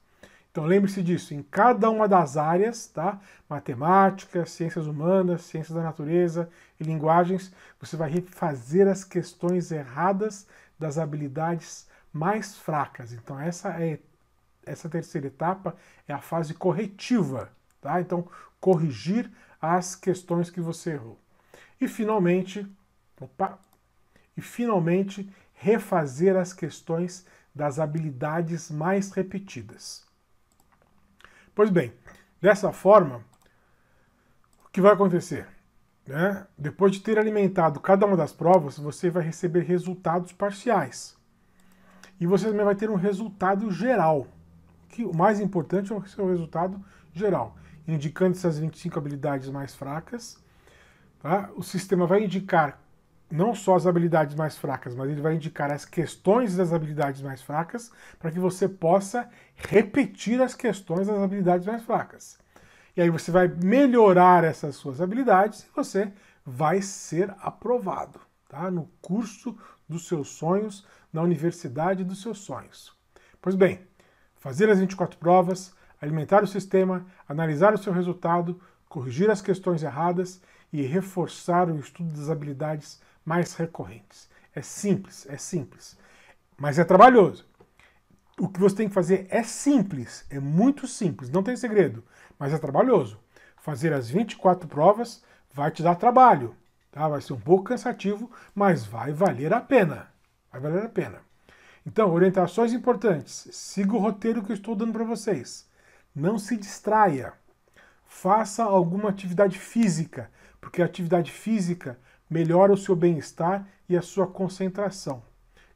Então lembre-se disso, em cada uma das áreas, tá? Matemática, ciências humanas, ciências da natureza e linguagens, você vai refazer as questões erradas das habilidades mais fracas. Então essa é a essa terceira etapa é a fase corretiva, tá? Então, corrigir as questões que você errou. E finalmente, opa, e finalmente refazer as questões das habilidades mais repetidas. Pois bem, dessa forma, o que vai acontecer? Né? Depois de ter alimentado cada uma das provas, você vai receber resultados parciais. E você também vai ter um resultado geral que o mais importante é o seu resultado geral, indicando essas 25 habilidades mais fracas. Tá? O sistema vai indicar não só as habilidades mais fracas, mas ele vai indicar as questões das habilidades mais fracas para que você possa repetir as questões das habilidades mais fracas. E aí você vai melhorar essas suas habilidades e você vai ser aprovado tá? no curso dos seus sonhos, na universidade dos seus sonhos. Pois bem, fazer as 24 provas, alimentar o sistema, analisar o seu resultado, corrigir as questões erradas e reforçar o estudo das habilidades mais recorrentes. É simples, é simples, mas é trabalhoso. O que você tem que fazer é simples, é muito simples, não tem segredo, mas é trabalhoso. Fazer as 24 provas vai te dar trabalho, tá? Vai ser um pouco cansativo, mas vai valer a pena. Vai valer a pena. Então, orientações importantes. Siga o roteiro que eu estou dando para vocês. Não se distraia. Faça alguma atividade física, porque a atividade física melhora o seu bem-estar e a sua concentração.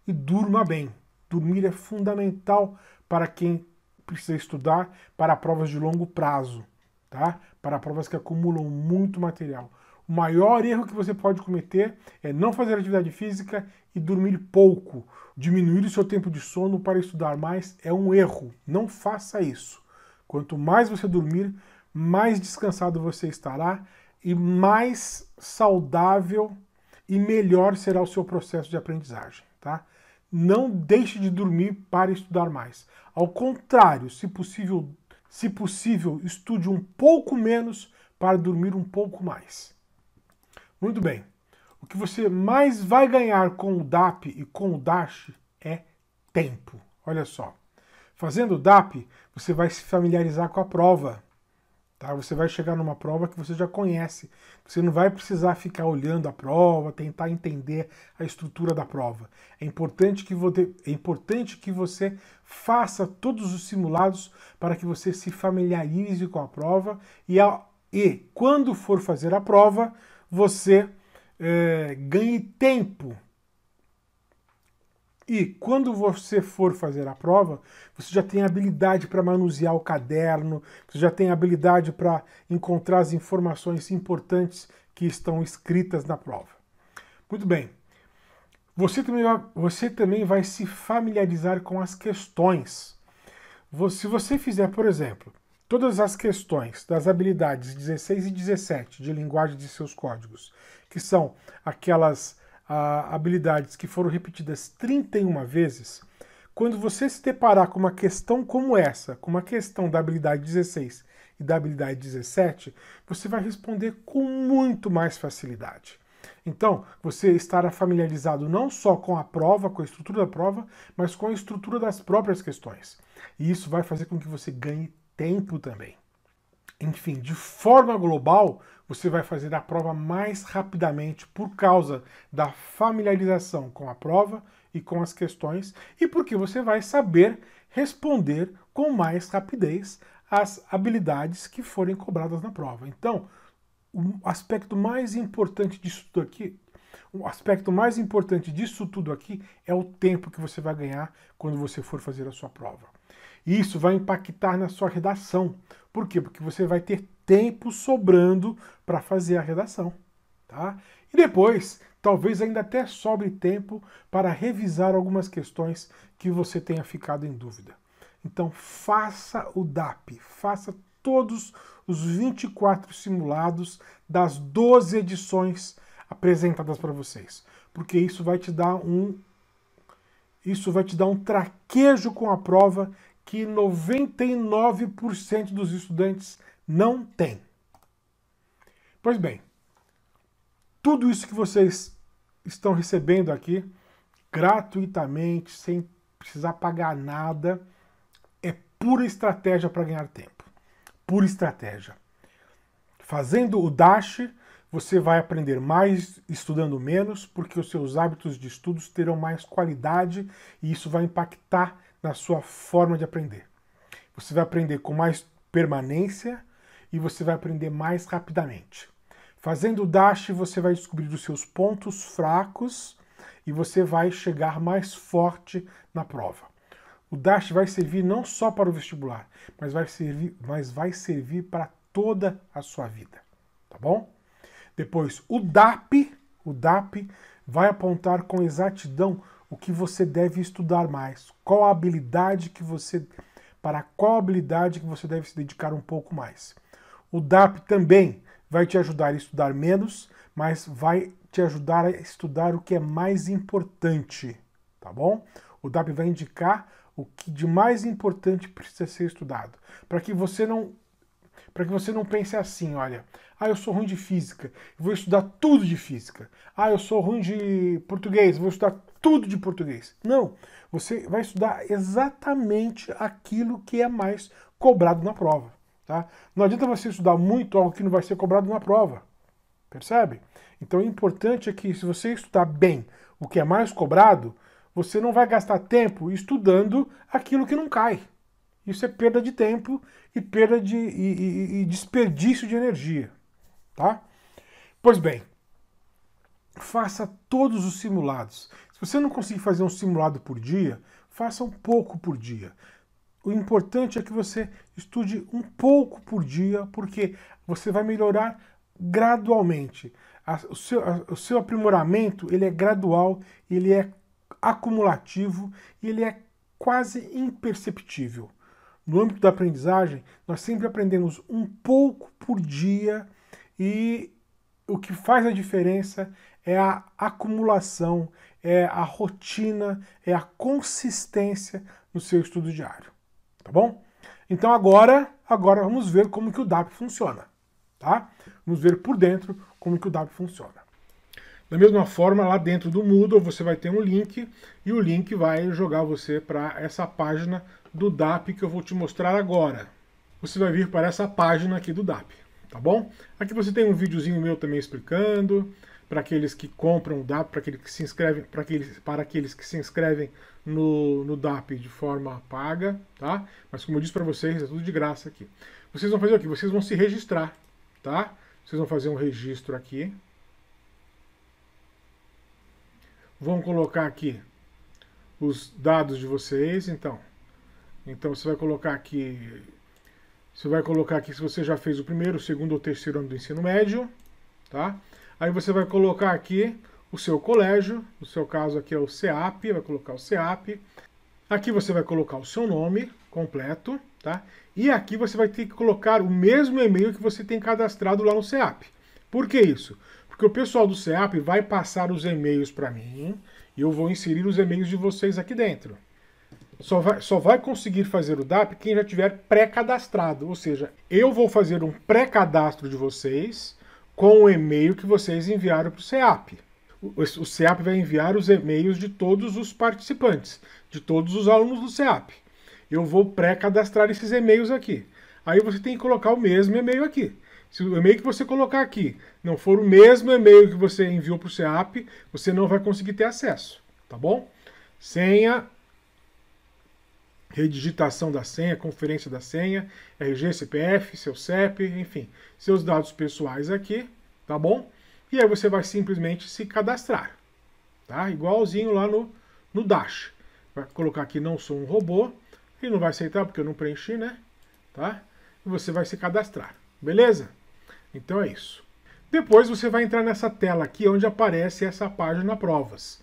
E durma bem. Dormir é fundamental para quem precisa estudar para provas de longo prazo, tá? Para provas que acumulam muito material. O maior erro que você pode cometer é não fazer atividade física e dormir pouco. Diminuir o seu tempo de sono para estudar mais é um erro. Não faça isso. Quanto mais você dormir, mais descansado você estará e mais saudável e melhor será o seu processo de aprendizagem, tá? Não deixe de dormir para estudar mais. Ao contrário, se possível, se possível, estude um pouco menos para dormir um pouco mais. Muito bem. O que você mais vai ganhar com o DAP e com o DASH é tempo. Olha só. Fazendo o DAP, você vai se familiarizar com a prova. Tá? Você vai chegar numa prova que você já conhece. Você não vai precisar ficar olhando a prova, tentar entender a estrutura da prova. É importante que, você, é importante que você faça todos os simulados para que você se familiarize com a prova e, a, e quando for fazer a prova, você é, ganhe tempo. E quando você for fazer a prova, você já tem habilidade para manusear o caderno, você já tem habilidade para encontrar as informações importantes que estão escritas na prova. Muito bem. Você também você também vai se familiarizar com as questões. Se você fizer, por exemplo, todas as questões das habilidades 16 e 17 de linguagem de seus códigos que são aquelas ah, habilidades que foram repetidas 31 vezes, quando você se deparar com uma questão como essa, com uma questão da habilidade 16 e da habilidade 17, você vai responder com muito mais facilidade. Então, você estará familiarizado não só com a prova, com a estrutura da prova, mas com a estrutura das próprias questões. E isso vai fazer com que você ganhe tempo também. Enfim, de forma global, você vai fazer a prova mais rapidamente por causa da familiarização com a prova e com as questões e porque você vai saber responder com mais rapidez as habilidades que forem cobradas na prova. Então, o aspecto mais importante disso tudo aqui, o aspecto mais importante disso tudo aqui é o tempo que você vai ganhar quando você for fazer a sua prova. E isso vai impactar na sua redação. Por quê? Porque você vai ter tempo sobrando para fazer a redação, tá? E depois, talvez ainda até sobre tempo para revisar algumas questões que você tenha ficado em dúvida. Então, faça o DAP, faça todos os 24 simulados das 12 edições apresentadas para vocês, porque isso vai te dar um isso vai te dar um traquejo com a prova que 99% dos estudantes não tem. Pois bem, tudo isso que vocês estão recebendo aqui gratuitamente, sem precisar pagar nada, é pura estratégia para ganhar tempo. Pura estratégia. Fazendo o dash, você vai aprender mais estudando menos, porque os seus hábitos de estudos terão mais qualidade e isso vai impactar na sua forma de aprender. Você vai aprender com mais permanência, e você vai aprender mais rapidamente. Fazendo o dash, você vai descobrir os seus pontos fracos e você vai chegar mais forte na prova. O dash vai servir não só para o vestibular, mas vai servir, mas vai servir para toda a sua vida, tá bom? Depois, o DAP, o DAP vai apontar com exatidão o que você deve estudar mais, qual a habilidade que você para qual habilidade que você deve se dedicar um pouco mais. O DAP também vai te ajudar a estudar menos, mas vai te ajudar a estudar o que é mais importante, tá bom? O DAP vai indicar o que de mais importante precisa ser estudado, para que você não para que você não pense assim, olha, ah, eu sou ruim de física, vou estudar tudo de física. Ah, eu sou ruim de português, vou estudar tudo de português. Não, você vai estudar exatamente aquilo que é mais cobrado na prova. Tá? Não adianta você estudar muito algo que não vai ser cobrado na prova. Percebe? Então o importante é que se você estudar bem o que é mais cobrado, você não vai gastar tempo estudando aquilo que não cai. Isso é perda de tempo e perda de e, e, e desperdício de energia, tá? Pois bem, faça todos os simulados. Se você não conseguir fazer um simulado por dia, faça um pouco por dia. O importante é que você estude um pouco por dia, porque você vai melhorar gradualmente. O seu, o seu aprimoramento ele é gradual, ele é acumulativo e ele é quase imperceptível. No âmbito da aprendizagem, nós sempre aprendemos um pouco por dia e o que faz a diferença é a acumulação, é a rotina, é a consistência no seu estudo diário tá bom? Então agora, agora vamos ver como que o DAP funciona, tá? Vamos ver por dentro como que o DAP funciona. Da mesma forma, lá dentro do Moodle você vai ter um link e o link vai jogar você para essa página do DAP que eu vou te mostrar agora. Você vai vir para essa página aqui do DAP, tá bom? Aqui você tem um videozinho meu também explicando, para aqueles que compram o DAP, para aqueles que se inscrevem, para aqueles, para aqueles que se inscrevem no, no DAP de forma paga, tá? Mas como eu disse para vocês, é tudo de graça aqui. Vocês vão fazer o quê? Vocês vão se registrar, tá? Vocês vão fazer um registro aqui. Vão colocar aqui os dados de vocês, então. Então você vai colocar aqui você vai colocar aqui se você já fez o primeiro, o segundo ou terceiro ano do ensino médio, tá? Aí você vai colocar aqui o seu colégio, no seu caso aqui é o CEAP, vai colocar o CEAP. Aqui você vai colocar o seu nome completo, tá? E aqui você vai ter que colocar o mesmo e-mail que você tem cadastrado lá no CEAP. Por que isso? Porque o pessoal do CEAP vai passar os e-mails para mim e eu vou inserir os e-mails de vocês aqui dentro. Só vai, só vai conseguir fazer o DAP quem já tiver pré-cadastrado, ou seja, eu vou fazer um pré-cadastro de vocês com o e-mail que vocês enviaram para o CEAP. O CEAP vai enviar os e-mails de todos os participantes, de todos os alunos do CEAP. Eu vou pré-cadastrar esses e-mails aqui. Aí você tem que colocar o mesmo e-mail aqui. Se o e-mail que você colocar aqui não for o mesmo e-mail que você enviou para o CEAP, você não vai conseguir ter acesso, tá bom? Senha redigitação da senha, conferência da senha, RG, CPF, seu CEP, enfim, seus dados pessoais aqui, tá bom? E aí você vai simplesmente se cadastrar, tá? Igualzinho lá no, no Dash. Vai colocar aqui não sou um robô, ele não vai aceitar porque eu não preenchi, né? Tá? E você vai se cadastrar, beleza? Então é isso. Depois você vai entrar nessa tela aqui onde aparece essa página provas,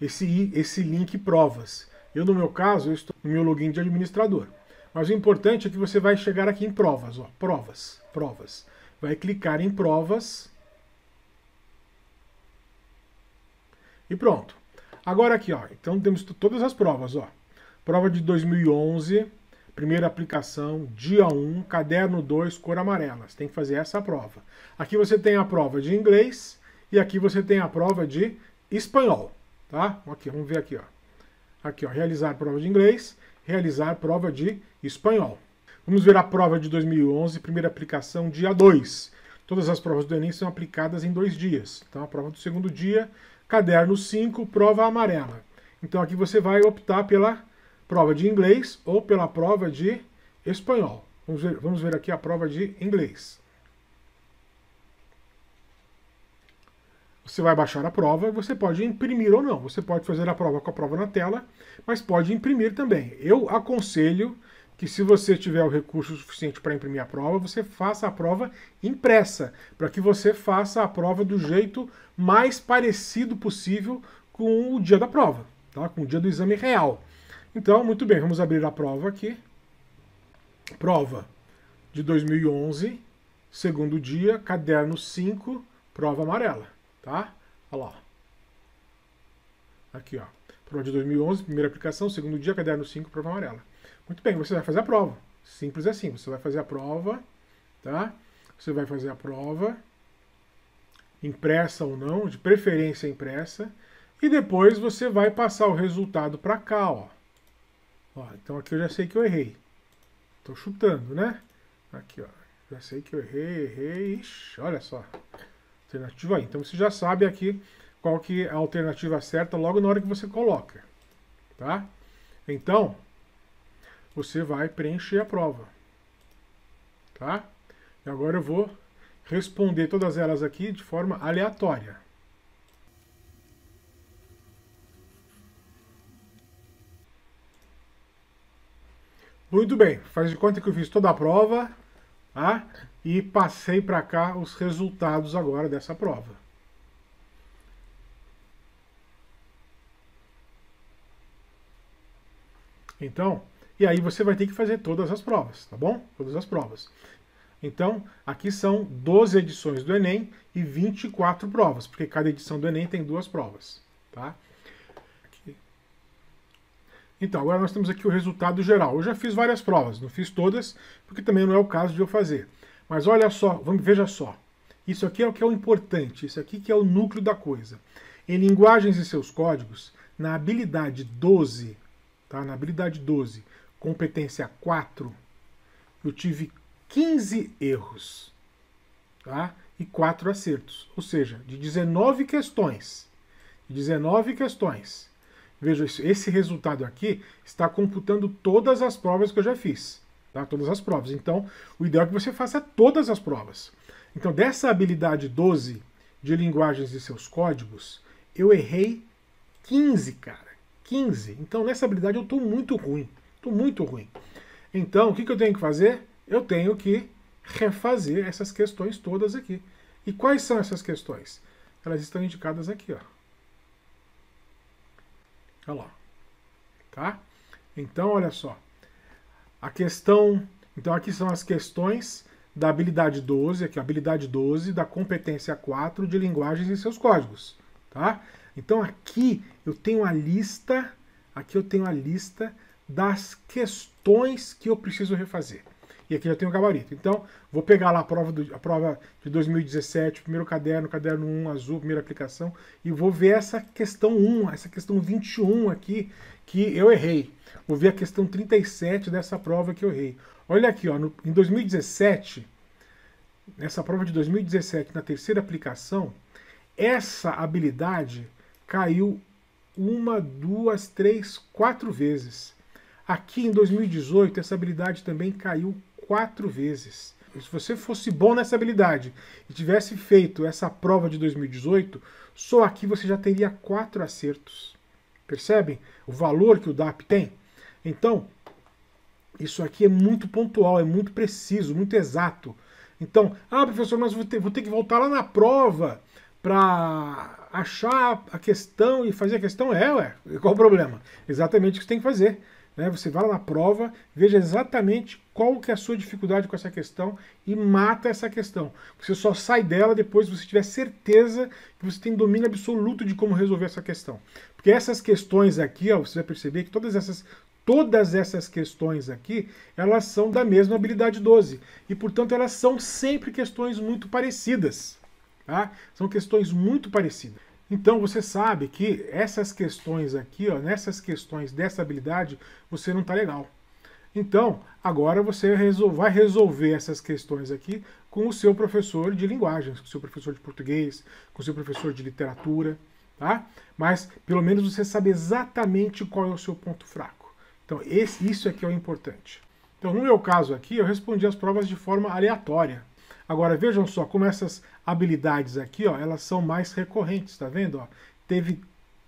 esse, esse link provas. Eu, no meu caso, estou no meu login de administrador. Mas o importante é que você vai chegar aqui em provas, ó, provas, provas. Vai clicar em provas. E pronto. Agora aqui, ó, então temos todas as provas, ó. Prova de 2011, primeira aplicação, dia 1, caderno 2, cor amarela. Você tem que fazer essa prova. Aqui você tem a prova de inglês e aqui você tem a prova de espanhol, tá? Aqui, vamos ver aqui, ó. Aqui, ó, realizar prova de inglês, realizar prova de espanhol. Vamos ver a prova de 2011, primeira aplicação, dia 2. Todas as provas do Enem são aplicadas em dois dias. Então, a prova do segundo dia, caderno 5, prova amarela. Então, aqui você vai optar pela prova de inglês ou pela prova de espanhol. Vamos ver, vamos ver aqui a prova de inglês. Você vai baixar a prova, você pode imprimir ou não. Você pode fazer a prova com a prova na tela, mas pode imprimir também. Eu aconselho que se você tiver o recurso suficiente para imprimir a prova, você faça a prova impressa, para que você faça a prova do jeito mais parecido possível com o dia da prova, tá? com o dia do exame real. Então, muito bem, vamos abrir a prova aqui. Prova de 2011, segundo dia, caderno 5, prova amarela. Tá? Olha lá. Aqui, ó. Prova de 2011, primeira aplicação, segundo dia, caderno 5, prova amarela. Muito bem, você vai fazer a prova. Simples assim, você vai fazer a prova, tá? Você vai fazer a prova, impressa ou não, de preferência impressa, e depois você vai passar o resultado para cá, ó. ó. Então aqui eu já sei que eu errei. Tô chutando, né? Aqui, ó. Já sei que eu errei, errei. Ixi, olha só. Alternativa aí. Então você já sabe aqui qual que é a alternativa certa logo na hora que você coloca, tá? Então, você vai preencher a prova, tá? E agora eu vou responder todas elas aqui de forma aleatória. Muito bem, faz de conta que eu fiz toda a prova, tá? e passei para cá os resultados agora dessa prova. Então, e aí você vai ter que fazer todas as provas, tá bom? Todas as provas. Então, aqui são 12 edições do Enem e 24 provas, porque cada edição do Enem tem duas provas, tá? Então, agora nós temos aqui o resultado geral. Eu já fiz várias provas, não fiz todas, porque também não é o caso de eu fazer. Mas olha só, vamos, veja só. Isso aqui é o que é o importante, isso aqui que é o núcleo da coisa. Em linguagens e seus códigos, na habilidade 12, tá? Na habilidade 12, competência 4, eu tive 15 erros, tá? E 4 acertos, ou seja, de 19 questões. 19 questões. Veja, esse resultado aqui está computando todas as provas que eu já fiz tá? Todas as provas. Então, o ideal é que você faça todas as provas. Então, dessa habilidade 12 de linguagens e seus códigos, eu errei 15, cara. 15. Então, nessa habilidade eu estou muito ruim. Estou muito ruim. Então, o que, que eu tenho que fazer? Eu tenho que refazer essas questões todas aqui. E quais são essas questões? Elas estão indicadas aqui, ó. Olha lá. Tá? Então, olha só. A questão. Então, aqui são as questões da habilidade 12, aqui, habilidade 12, da competência 4 de linguagens e seus códigos. Tá? Então, aqui eu tenho a lista. Aqui eu tenho a lista das questões que eu preciso refazer. E aqui já tem o gabarito. Então, vou pegar lá a prova, do, a prova de 2017, primeiro caderno, caderno 1 azul, primeira aplicação, e vou ver essa questão 1, essa questão 21 aqui, que eu errei. Vou ver a questão 37 dessa prova que eu errei. Olha aqui, ó, no, em 2017, nessa prova de 2017, na terceira aplicação, essa habilidade caiu uma, duas, três, quatro vezes. Aqui em 2018, essa habilidade também caiu quatro vezes. Se você fosse bom nessa habilidade e tivesse feito essa prova de 2018, só aqui você já teria quatro acertos. Percebem? o valor que o DAP tem. Então, isso aqui é muito pontual, é muito preciso, muito exato. Então, ah, professor, mas vou ter, vou ter que voltar lá na prova para achar a questão e fazer a questão. É, ué, qual o problema? Exatamente o que você tem que fazer. Né? Você vai lá na prova, veja exatamente qual que é a sua dificuldade com essa questão e mata essa questão. Você só sai dela depois que você tiver certeza que você tem domínio absoluto de como resolver essa questão. Porque essas questões aqui, ó, você vai perceber que todas essas todas essas questões aqui, elas são da mesma habilidade 12. E, portanto, elas são sempre questões muito parecidas. Tá? São questões muito parecidas. Então você sabe que essas questões aqui, ó, nessas questões dessa habilidade, você não está legal. Então, agora você vai resolver essas questões aqui com o seu professor de linguagens, com o seu professor de português, com o seu professor de literatura, tá? Mas pelo menos você sabe exatamente qual é o seu ponto fraco. Então, esse, isso aqui é, é o importante. Então, no meu caso aqui, eu respondi as provas de forma aleatória, Agora vejam só como essas habilidades aqui, ó, elas são mais recorrentes, tá vendo? Ó, teve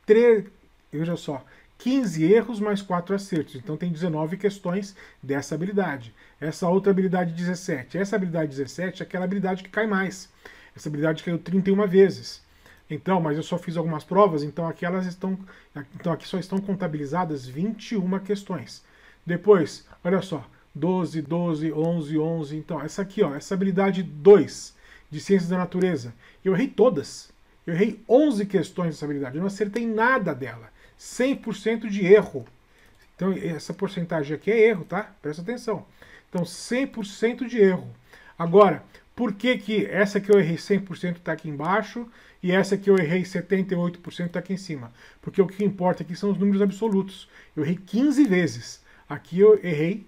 três veja só, 15 erros mais 4 acertos. Então tem 19 questões dessa habilidade. Essa outra habilidade 17. Essa habilidade 17 é aquela habilidade que cai mais. Essa habilidade caiu 31 vezes. Então, mas eu só fiz algumas provas, então aqui elas estão. Então aqui só estão contabilizadas 21 questões. Depois, olha só, 12, 12, 11, 11. Então, essa aqui, ó, essa habilidade 2 de Ciências da Natureza. Eu errei todas. Eu errei 11 questões dessa habilidade. Eu não acertei nada dela. 100% de erro. Então, essa porcentagem aqui é erro, tá? Presta atenção. Então, 100% de erro. Agora, por que, que essa que eu errei 100% está aqui embaixo e essa que eu errei 78% está aqui em cima? Porque o que importa aqui são os números absolutos. Eu errei 15 vezes. Aqui eu errei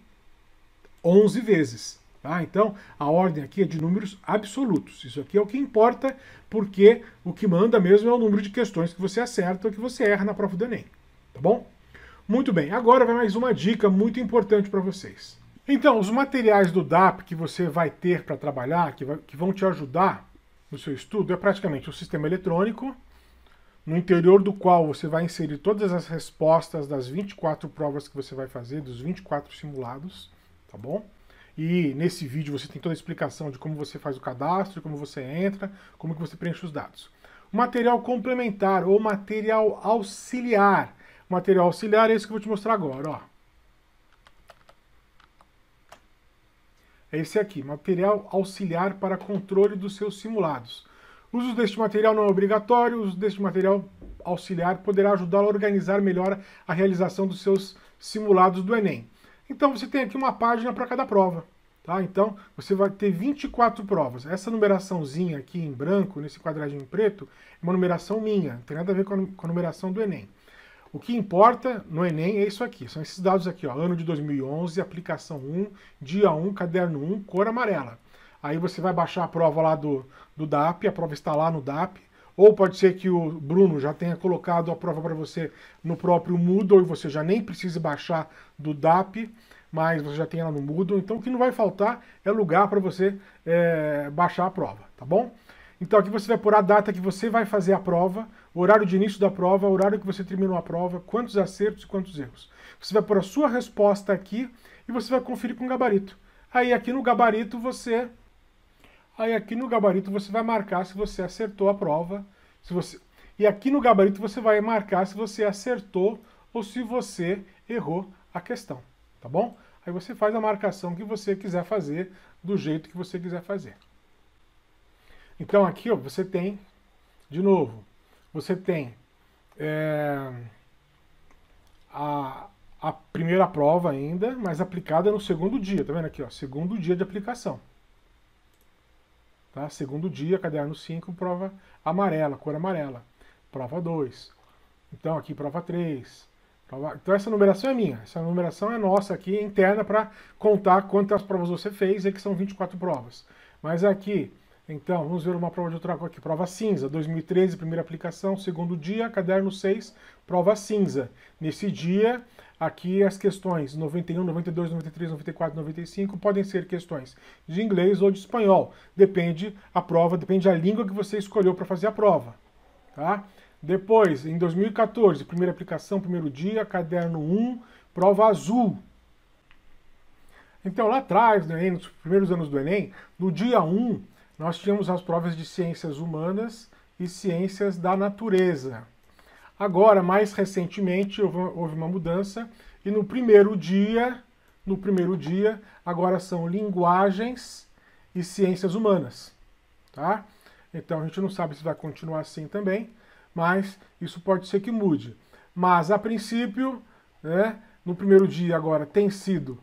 11 vezes. Tá? Então, a ordem aqui é de números absolutos. Isso aqui é o que importa, porque o que manda mesmo é o número de questões que você acerta ou que você erra na prova do Enem. Tá bom? Muito bem, agora vai mais uma dica muito importante para vocês. Então, os materiais do DAP que você vai ter para trabalhar, que, vai, que vão te ajudar no seu estudo, é praticamente o um sistema eletrônico, no interior do qual você vai inserir todas as respostas das 24 provas que você vai fazer, dos 24 simulados tá bom? E nesse vídeo você tem toda a explicação de como você faz o cadastro, como você entra, como que você preenche os dados. Material complementar ou material auxiliar. Material auxiliar é esse que eu vou te mostrar agora, ó. É esse aqui, material auxiliar para controle dos seus simulados. O uso deste material não é obrigatório, o uso deste material auxiliar poderá ajudá-lo a organizar melhor a realização dos seus simulados do Enem. Então você tem aqui uma página para cada prova. Tá? Então você vai ter 24 provas. Essa numeraçãozinha aqui em branco, nesse quadradinho preto, é uma numeração minha, não tem nada a ver com a, numeração do Enem. O que importa no Enem é isso aqui, são esses dados aqui, ó, ano de 2011, aplicação 1, dia 1, caderno 1, cor amarela. Aí você vai baixar a prova lá do, do DAP, a prova está lá no DAP, ou pode ser que o Bruno já tenha colocado a prova para você no próprio Moodle e você já nem precise baixar do DAP, mas você já tem ela no Moodle. Então o que não vai faltar é lugar para você é, baixar a prova, tá bom? Então aqui você vai pôr a data que você vai fazer a prova, horário de início da prova, horário que você terminou a prova, quantos acertos e quantos erros. Você vai pôr a sua resposta aqui e você vai conferir com o gabarito. Aí aqui no gabarito você Aí aqui no gabarito você vai marcar se você acertou a prova, se você e aqui no gabarito você vai marcar se você acertou ou se você errou a questão, tá bom? Aí você faz a marcação que você quiser fazer, do jeito que você quiser fazer. Então aqui ó, você tem, de novo, você tem é, a, a primeira prova ainda, mas aplicada no segundo dia, tá vendo aqui? Ó, segundo dia de aplicação. Tá? Segundo dia, caderno 5, prova amarela, cor amarela. Prova 2. Então aqui prova 3. Prova... Então essa numeração é minha. Essa numeração é nossa aqui, interna, para contar quantas provas você fez, e que são 24 provas. Mas aqui, então, vamos ver uma prova de outra aqui. Prova cinza, 2013, primeira aplicação, segundo dia, caderno 6, prova cinza. Nesse dia, aqui as questões 91, 92, 93, 94, 95 podem ser questões de inglês ou de espanhol. Depende a prova, depende a língua que você escolheu para fazer a prova. Tá? Depois, em 2014, primeira aplicação, primeiro dia, caderno 1, prova azul. Então, lá atrás, no Enem, nos primeiros anos do Enem, no dia 1, nós tínhamos as provas de ciências humanas e ciências da natureza. Agora, mais recentemente, houve uma mudança e no primeiro dia, no primeiro dia, agora são linguagens e ciências humanas, tá? Então a gente não sabe se vai continuar assim também, mas isso pode ser que mude. Mas a princípio, né, no primeiro dia agora tem sido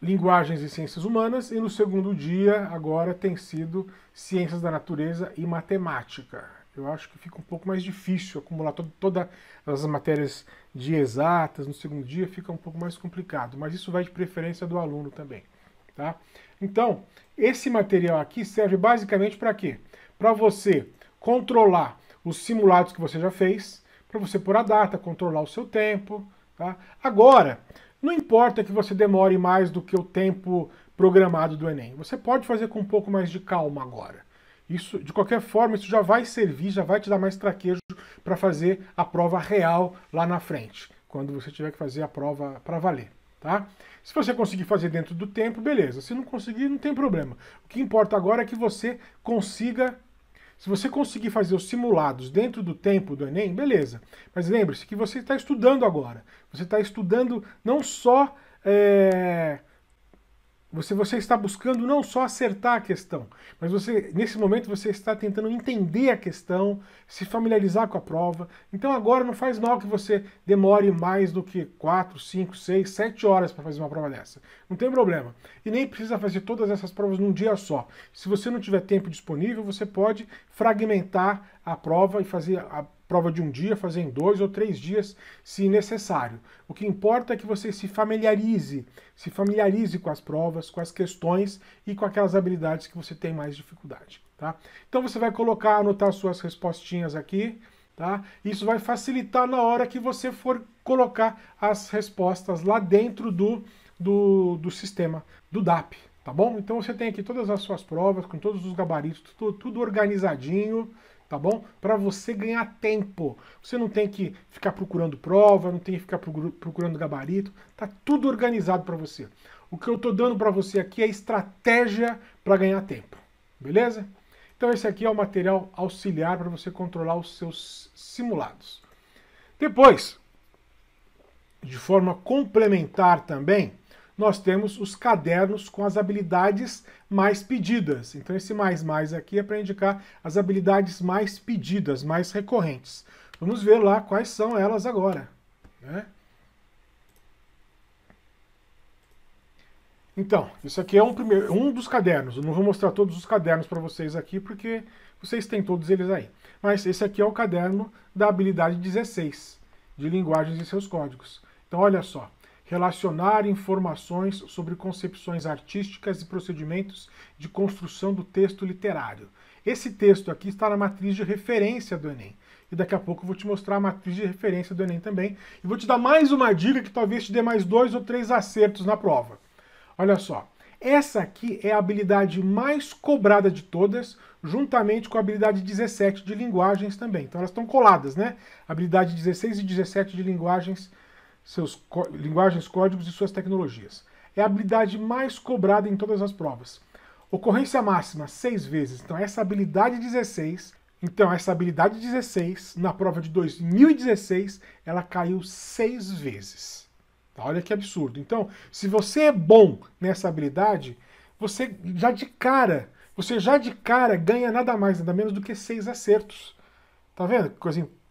Linguagens e Ciências Humanas, e no segundo dia agora tem sido Ciências da Natureza e Matemática. Eu acho que fica um pouco mais difícil acumular to todas as matérias de exatas no segundo dia, fica um pouco mais complicado, mas isso vai de preferência do aluno também. Tá? Então, esse material aqui serve basicamente para quê? Para você controlar os simulados que você já fez, para você pôr a data, controlar o seu tempo. Tá? Agora, não importa que você demore mais do que o tempo programado do Enem. Você pode fazer com um pouco mais de calma agora. Isso, de qualquer forma, isso já vai servir, já vai te dar mais traquejo para fazer a prova real lá na frente, quando você tiver que fazer a prova para valer, tá? Se você conseguir fazer dentro do tempo, beleza. Se não conseguir, não tem problema. O que importa agora é que você consiga se você conseguir fazer os simulados dentro do tempo do Enem, beleza. Mas lembre-se que você está estudando agora. Você está estudando não só é, você, você está buscando não só acertar a questão, mas você nesse momento você está tentando entender a questão, se familiarizar com a prova. Então agora não faz mal que você demore mais do que 4, 5, 6, 7 horas para fazer uma prova dessa. Não tem problema. E nem precisa fazer todas essas provas num dia só. Se você não tiver tempo disponível, você pode fragmentar a prova e fazer a prova de um dia, fazer em dois ou três dias, se necessário. O que importa é que você se familiarize, se familiarize com as provas, com as questões e com aquelas habilidades que você tem mais dificuldade. Tá? Então você vai colocar, anotar suas respostinhas aqui. Tá? Isso vai facilitar na hora que você for colocar as respostas lá dentro do, do, do sistema, do DAP, tá bom? Então você tem aqui todas as suas provas, com todos os gabaritos, tudo, tudo organizadinho tá bom? Para você ganhar tempo. Você não tem que ficar procurando prova, não tem que ficar procurando gabarito, tá tudo organizado para você. O que eu estou dando para você aqui é estratégia para ganhar tempo, beleza? Então esse aqui é o material auxiliar para você controlar os seus simulados. Depois, de forma complementar também, nós temos os cadernos com as habilidades mais pedidas. Então esse mais mais aqui é para indicar as habilidades mais pedidas, mais recorrentes. Vamos ver lá quais são elas agora. Né? Então, isso aqui é um, primeiro, um dos cadernos. Eu não vou mostrar todos os cadernos para vocês aqui, porque vocês têm todos eles aí. Mas esse aqui é o caderno da habilidade 16, de linguagens e seus códigos. Então, olha só relacionar informações sobre concepções artísticas e procedimentos de construção do texto literário. Esse texto aqui está na matriz de referência do Enem. E daqui a pouco eu vou te mostrar a matriz de referência do Enem também. E vou te dar mais uma dica que talvez te dê mais dois ou três acertos na prova. Olha só. Essa aqui é a habilidade mais cobrada de todas, juntamente com a habilidade 17 de linguagens também. Então elas estão coladas, né? Habilidade 16 e 17 de linguagens também seus linguagens, códigos e suas tecnologias. É a habilidade mais cobrada em todas as provas. Ocorrência máxima, 6 vezes. Então, essa habilidade 16. Então, essa habilidade 16, na prova de 2016, ela caiu 6 vezes. Olha que absurdo. Então, se você é bom nessa habilidade, você já de cara, você já de cara ganha nada mais, nada menos do que seis acertos. Tá vendo?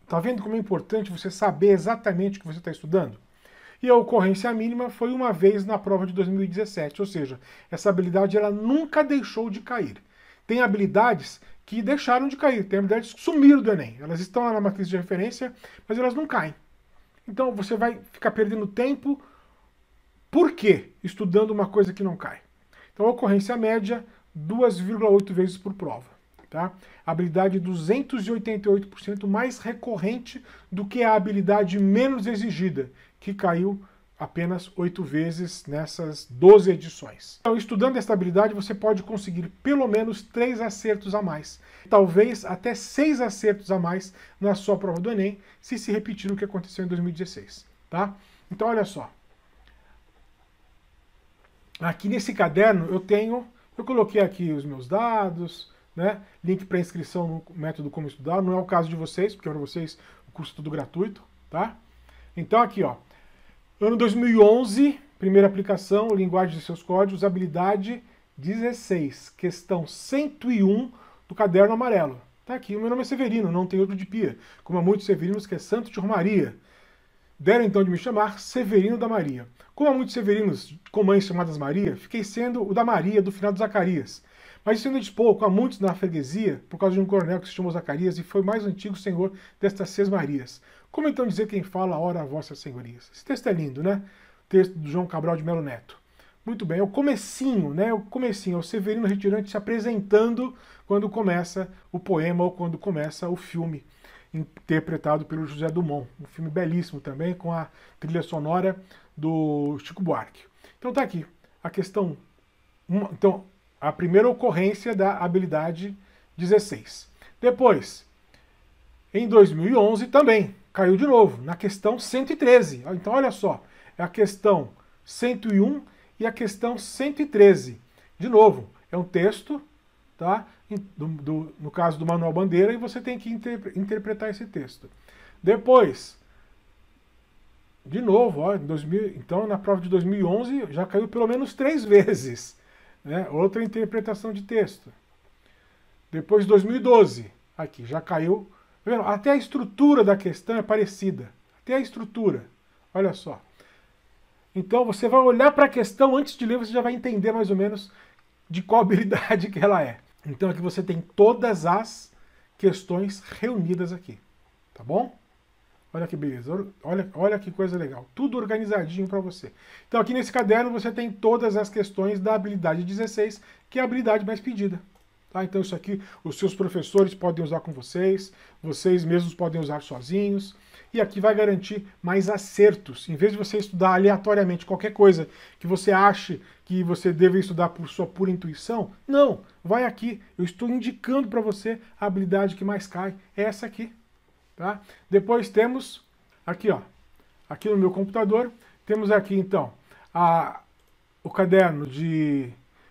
Tá vendo como é importante você saber exatamente o que você está estudando? e a ocorrência mínima foi uma vez na prova de 2017, ou seja, essa habilidade ela nunca deixou de cair. Tem habilidades que deixaram de cair, tem habilidades que sumiram do Enem. Elas estão lá na matriz de referência, mas elas não caem. Então você vai ficar perdendo tempo, por quê? Estudando uma coisa que não cai. Então a ocorrência média, 2,8 vezes por prova. Tá? Habilidade 288% mais recorrente do que a habilidade menos exigida, que caiu apenas oito vezes nessas 12 edições. Então, estudando a estabilidade, você pode conseguir pelo menos três acertos a mais, talvez até seis acertos a mais na sua prova do Enem, se se repetir o que aconteceu em 2016. Tá? Então, olha só. Aqui nesse caderno eu tenho, eu coloquei aqui os meus dados, né? link para inscrição no método Como Estudar, não é o caso de vocês, porque para vocês o curso é tudo gratuito, tá? Então aqui, ó, Ano 2011, primeira aplicação, linguagem de seus códigos, habilidade 16, questão 101 do caderno amarelo. Tá aqui, o meu nome é Severino, não tem outro de pia, como há muitos severinos que é santo de Romaria. Deram então de me chamar Severino da Maria. Como há muitos severinos com mães chamadas Maria, fiquei sendo o da Maria do final do Zacarias. Mas isso ainda pouco há muitos na freguesia, por causa de um coronel que se chamou Zacarias e foi mais antigo senhor destas seis marias. Como então dizer quem fala, ora, vossas senhorias? Esse texto é lindo, né? Texto do João Cabral de Melo Neto. Muito bem, é o comecinho, né? É o comecinho, é o Severino Retirante se apresentando quando começa o poema ou quando começa o filme, interpretado pelo José Dumont. Um filme belíssimo também, com a trilha sonora do Chico Buarque. Então tá aqui, a questão... Uma, então, a primeira ocorrência da habilidade 16. Depois, em 2011 também caiu de novo, na questão 113. Então olha só, é a questão 101 e a questão 113. De novo, é um texto, tá? Do, do, no caso do Manuel Bandeira, e você tem que interpretar esse texto. Depois, de novo, ó, 2000, então na prova de 2011 já caiu pelo menos três (laughs) vezes. Né? Outra interpretação de texto. Depois 2012, aqui já caiu. Até a estrutura da questão é parecida. Até a estrutura. Olha só. Então você vai olhar para a questão antes de ler, você já vai entender mais ou menos de qual (laughs) habilidade que ela é. Então aqui você tem todas as questões reunidas aqui, tá bom? Olha que beleza, olha, olha que coisa legal. Tudo organizadinho para você. Então aqui nesse caderno você tem todas as questões da habilidade 16, que é a habilidade mais pedida. Tá? Então isso aqui os seus professores podem usar com vocês, vocês mesmos podem usar sozinhos. E aqui vai garantir mais acertos. Em vez de você estudar aleatoriamente qualquer coisa que você ache que você deve estudar por sua pura intuição, não. Vai aqui, eu estou indicando para você a habilidade que mais cai, é essa aqui. Tá? Depois temos aqui, ó, aqui no meu computador, temos aqui então a, o caderno de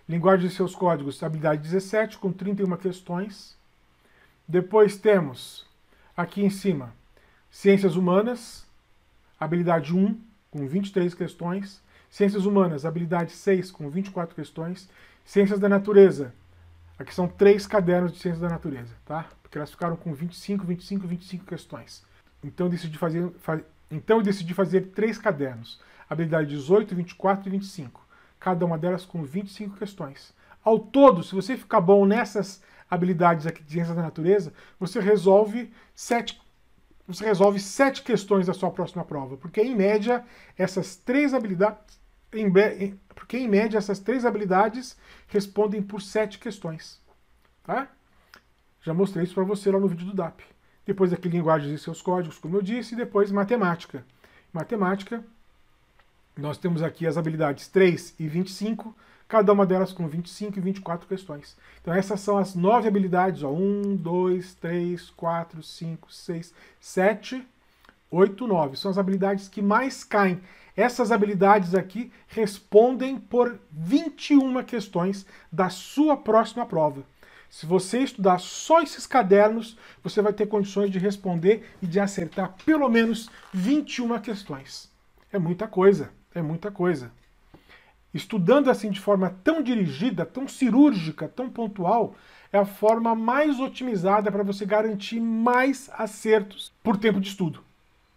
linguagem e seus códigos, habilidade 17, com 31 questões. Depois temos aqui em cima ciências humanas, habilidade 1, com 23 questões. Ciências humanas, habilidade 6, com 24 questões. Ciências da natureza, aqui são três cadernos de ciências da natureza, tá? que elas ficaram com 25, 25, 25 questões. Então eu decidi fazer, então, eu decidi fazer três cadernos, habilidade 18, 24 e 25, cada uma delas com 25 questões. Ao todo, se você ficar bom nessas habilidades aqui de ciência da natureza, você resolve sete você resolve sete questões da sua próxima prova, porque em média essas três habilidades em, porque em média essas três habilidades respondem por sete questões, tá? Já mostrei isso para você lá no vídeo do DAP. Depois aqui, linguagens e seus códigos, como eu disse, e depois matemática. Matemática, nós temos aqui as habilidades 3 e 25, cada uma delas com 25 e 24 questões. Então essas são as 9 habilidades, ó, 1, 2, 3, 4, 5, 6, 7, 8, 9. São as habilidades que mais caem. Essas habilidades aqui respondem por 21 questões da sua próxima prova. Se você estudar só esses cadernos, você vai ter condições de responder e de acertar pelo menos 21 questões. É muita coisa, é muita coisa. Estudando assim de forma tão dirigida, tão cirúrgica, tão pontual, é a forma mais otimizada para você garantir mais acertos por tempo de estudo.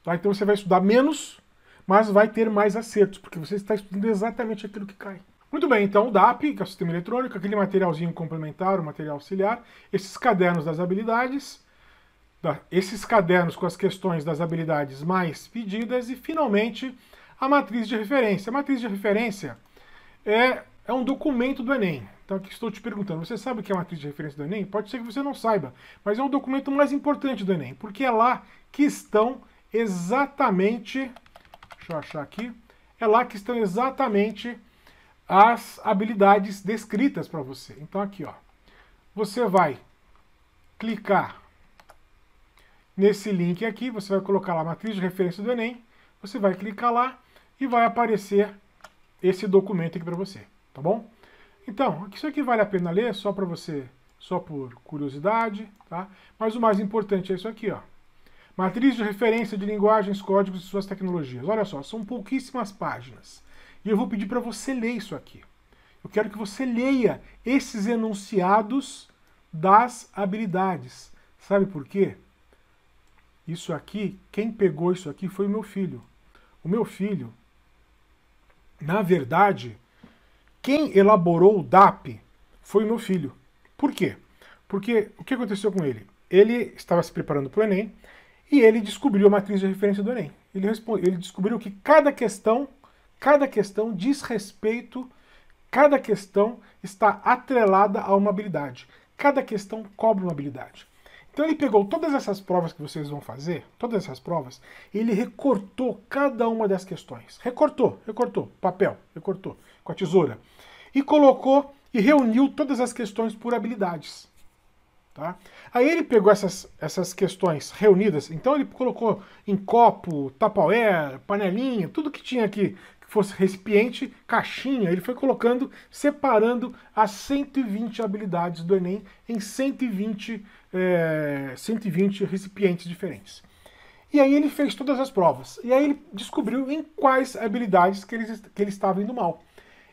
Tá? Então você vai estudar menos, mas vai ter mais acertos, porque você está estudando exatamente aquilo que cai. Muito bem, então o DAP, que é o sistema eletrônico, aquele materialzinho complementar, o material auxiliar, esses cadernos das habilidades, esses cadernos com as questões das habilidades mais pedidas e, finalmente, a matriz de referência. A matriz de referência é, é um documento do Enem. Então aqui estou te perguntando, você sabe o que é a matriz de referência do Enem? Pode ser que você não saiba, mas é um documento mais importante do Enem, porque é lá que estão exatamente, deixa eu achar aqui, é lá que estão exatamente as habilidades descritas para você. Então aqui, ó, você vai clicar nesse link aqui, você vai colocar lá a matriz de referência do Enem, você vai clicar lá e vai aparecer esse documento aqui para você, tá bom? Então, isso aqui vale a pena ler só para você, só por curiosidade, tá? Mas o mais importante é isso aqui, ó. Matriz de referência de linguagens, códigos e suas tecnologias. Olha só, são pouquíssimas páginas eu vou pedir para você ler isso aqui. Eu quero que você leia esses enunciados das habilidades. Sabe por quê? Isso aqui, quem pegou isso aqui foi o meu filho. O meu filho, na verdade, quem elaborou o DAP foi o meu filho. Por quê? Porque o que aconteceu com ele? Ele estava se preparando para o Enem e ele descobriu a matriz de referência do Enem. Ele, ele descobriu que cada questão Cada questão diz respeito, cada questão está atrelada a uma habilidade. Cada questão cobra uma habilidade. Então ele pegou todas essas provas que vocês vão fazer, todas essas provas, ele recortou cada uma das questões. Recortou, recortou, papel, recortou com a tesoura. E colocou e reuniu todas as questões por habilidades. Tá? Aí ele pegou essas, essas questões reunidas, então ele colocou em copo, tapaué, panelinha, tudo que tinha aqui fosse recipiente, caixinha, ele foi colocando, separando as 120 habilidades do Enem em 120, é, 120 recipientes diferentes. E aí ele fez todas as provas. E aí ele descobriu em quais habilidades que ele, que ele estava indo mal.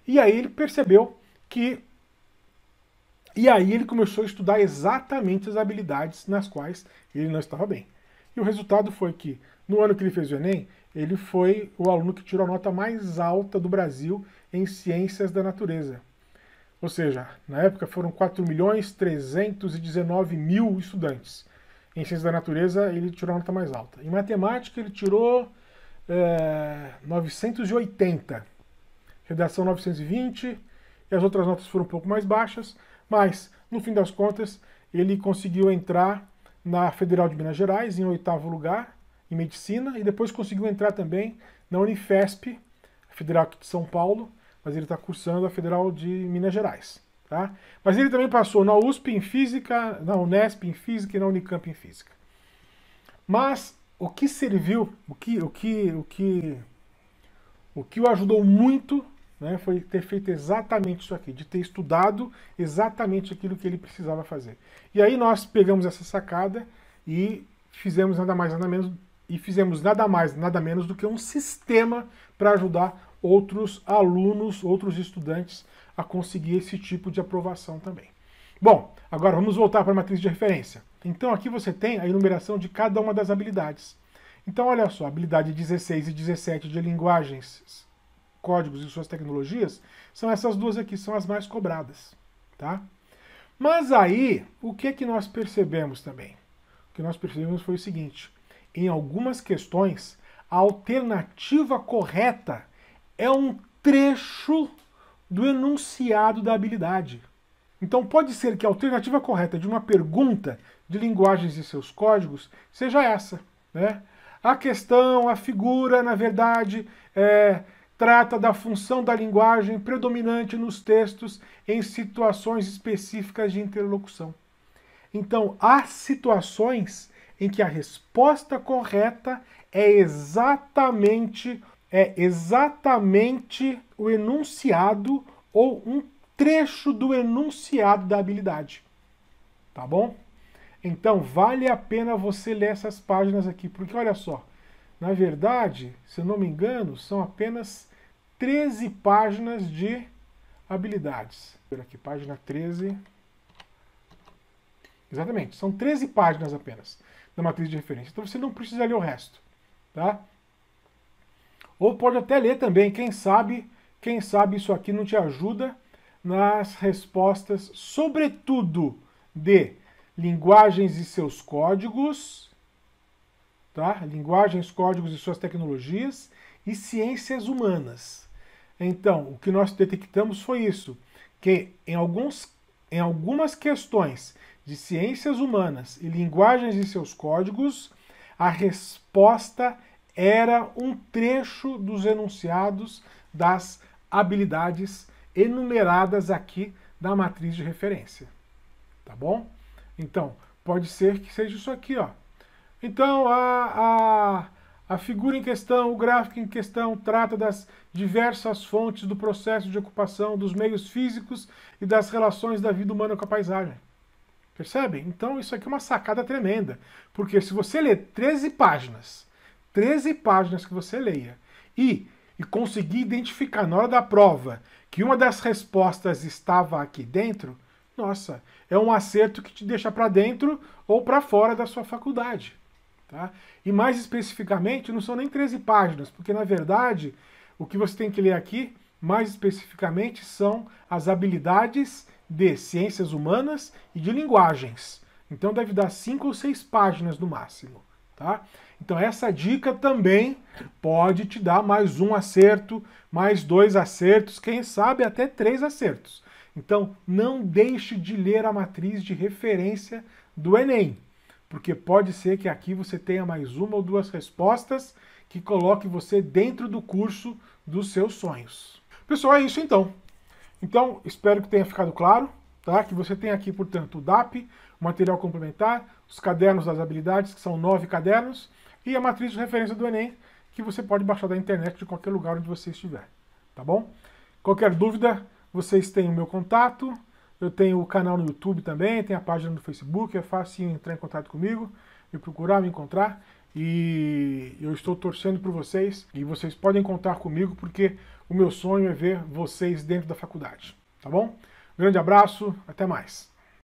E aí ele percebeu que. E aí ele começou a estudar exatamente as habilidades nas quais ele não estava bem. E o resultado foi que, no ano que ele fez o Enem, ele foi o aluno que tirou a nota mais alta do Brasil em Ciências da Natureza. Ou seja, na época foram 4.319.000 milhões mil estudantes. Em Ciências da Natureza ele tirou a nota mais alta. Em Matemática ele tirou é, 980. Redação 920. E as outras notas foram um pouco mais baixas. Mas, no fim das contas, ele conseguiu entrar na Federal de Minas Gerais em oitavo lugar em medicina e depois conseguiu entrar também na Unifesp, Federal de São Paulo, mas ele está cursando a Federal de Minas Gerais. Tá? Mas ele também passou na USP em Física, na Unesp em Física e na Unicamp em Física. Mas o que serviu, o que o que o que o que o ajudou muito, né, foi ter feito exatamente isso aqui, de ter estudado exatamente aquilo que ele precisava fazer. E aí nós pegamos essa sacada e fizemos nada mais nada menos e fizemos nada mais, nada menos do que um sistema para ajudar outros alunos, outros estudantes a conseguir esse tipo de aprovação também. Bom, agora vamos voltar para a matriz de referência. Então aqui você tem a enumeração de cada uma das habilidades. Então olha só, habilidade 16 e 17 de linguagens, códigos e suas tecnologias, são essas duas aqui, são as mais cobradas, tá? Mas aí, o que é que nós percebemos também? O que nós percebemos foi o seguinte, em algumas questões, a alternativa correta é um trecho do enunciado da habilidade. Então pode ser que a alternativa correta de uma pergunta de linguagens e seus códigos seja essa. Né? A questão, a figura, na verdade, é, trata da função da linguagem predominante nos textos em situações específicas de interlocução. Então, há situações em que a resposta correta é exatamente é exatamente o enunciado ou um trecho do enunciado da habilidade. Tá bom? Então vale a pena você ler essas páginas aqui, porque olha só, na verdade, se eu não me engano, são apenas 13 páginas de habilidades. Por aqui, página 13. Exatamente, são 13 páginas apenas da matriz de referência. Então você não precisa ler o resto, tá? Ou pode até ler também, quem sabe, quem sabe isso aqui não te ajuda nas respostas, sobretudo de linguagens e seus códigos, tá? Linguagens, códigos e suas tecnologias e ciências humanas. Então, o que nós detectamos foi isso, que em alguns em algumas questões de Ciências Humanas e Linguagens de seus Códigos, a resposta era um trecho dos enunciados das habilidades enumeradas aqui da matriz de referência. Tá bom? Então, pode ser que seja isso aqui, ó. Então, a, a, a figura em questão, o gráfico em questão, trata das diversas fontes do processo de ocupação, dos meios físicos e das relações da vida humana com a paisagem. Percebem? Então isso aqui é uma sacada tremenda. Porque se você ler 13 páginas, 13 páginas que você leia, e, e conseguir identificar na hora da prova que uma das respostas estava aqui dentro, nossa, é um acerto que te deixa para dentro ou para fora da sua faculdade. Tá? E mais especificamente, não são nem 13 páginas, porque na verdade o que você tem que ler aqui, mais especificamente, são as habilidades de ciências humanas e de linguagens. Então deve dar cinco ou seis páginas no máximo, tá? Então essa dica também pode te dar mais um acerto, mais dois acertos, quem sabe até três acertos. Então não deixe de ler a matriz de referência do Enem, porque pode ser que aqui você tenha mais uma ou duas respostas que coloque você dentro do curso dos seus sonhos. Pessoal, é isso então. Então, espero que tenha ficado claro, tá? Que você tem aqui, portanto, o DAP, o material complementar, os cadernos das habilidades, que são nove cadernos, e a matriz de referência do Enem, que você pode baixar da internet de qualquer lugar onde você estiver, tá bom? Qualquer dúvida, vocês têm o meu contato, eu tenho o canal no YouTube também, tem a página no Facebook, é fácil entrar em contato comigo, me procurar, me encontrar. E eu estou torcendo por vocês e vocês podem contar comigo porque o meu sonho é ver vocês dentro da faculdade, tá bom? Grande abraço, até mais.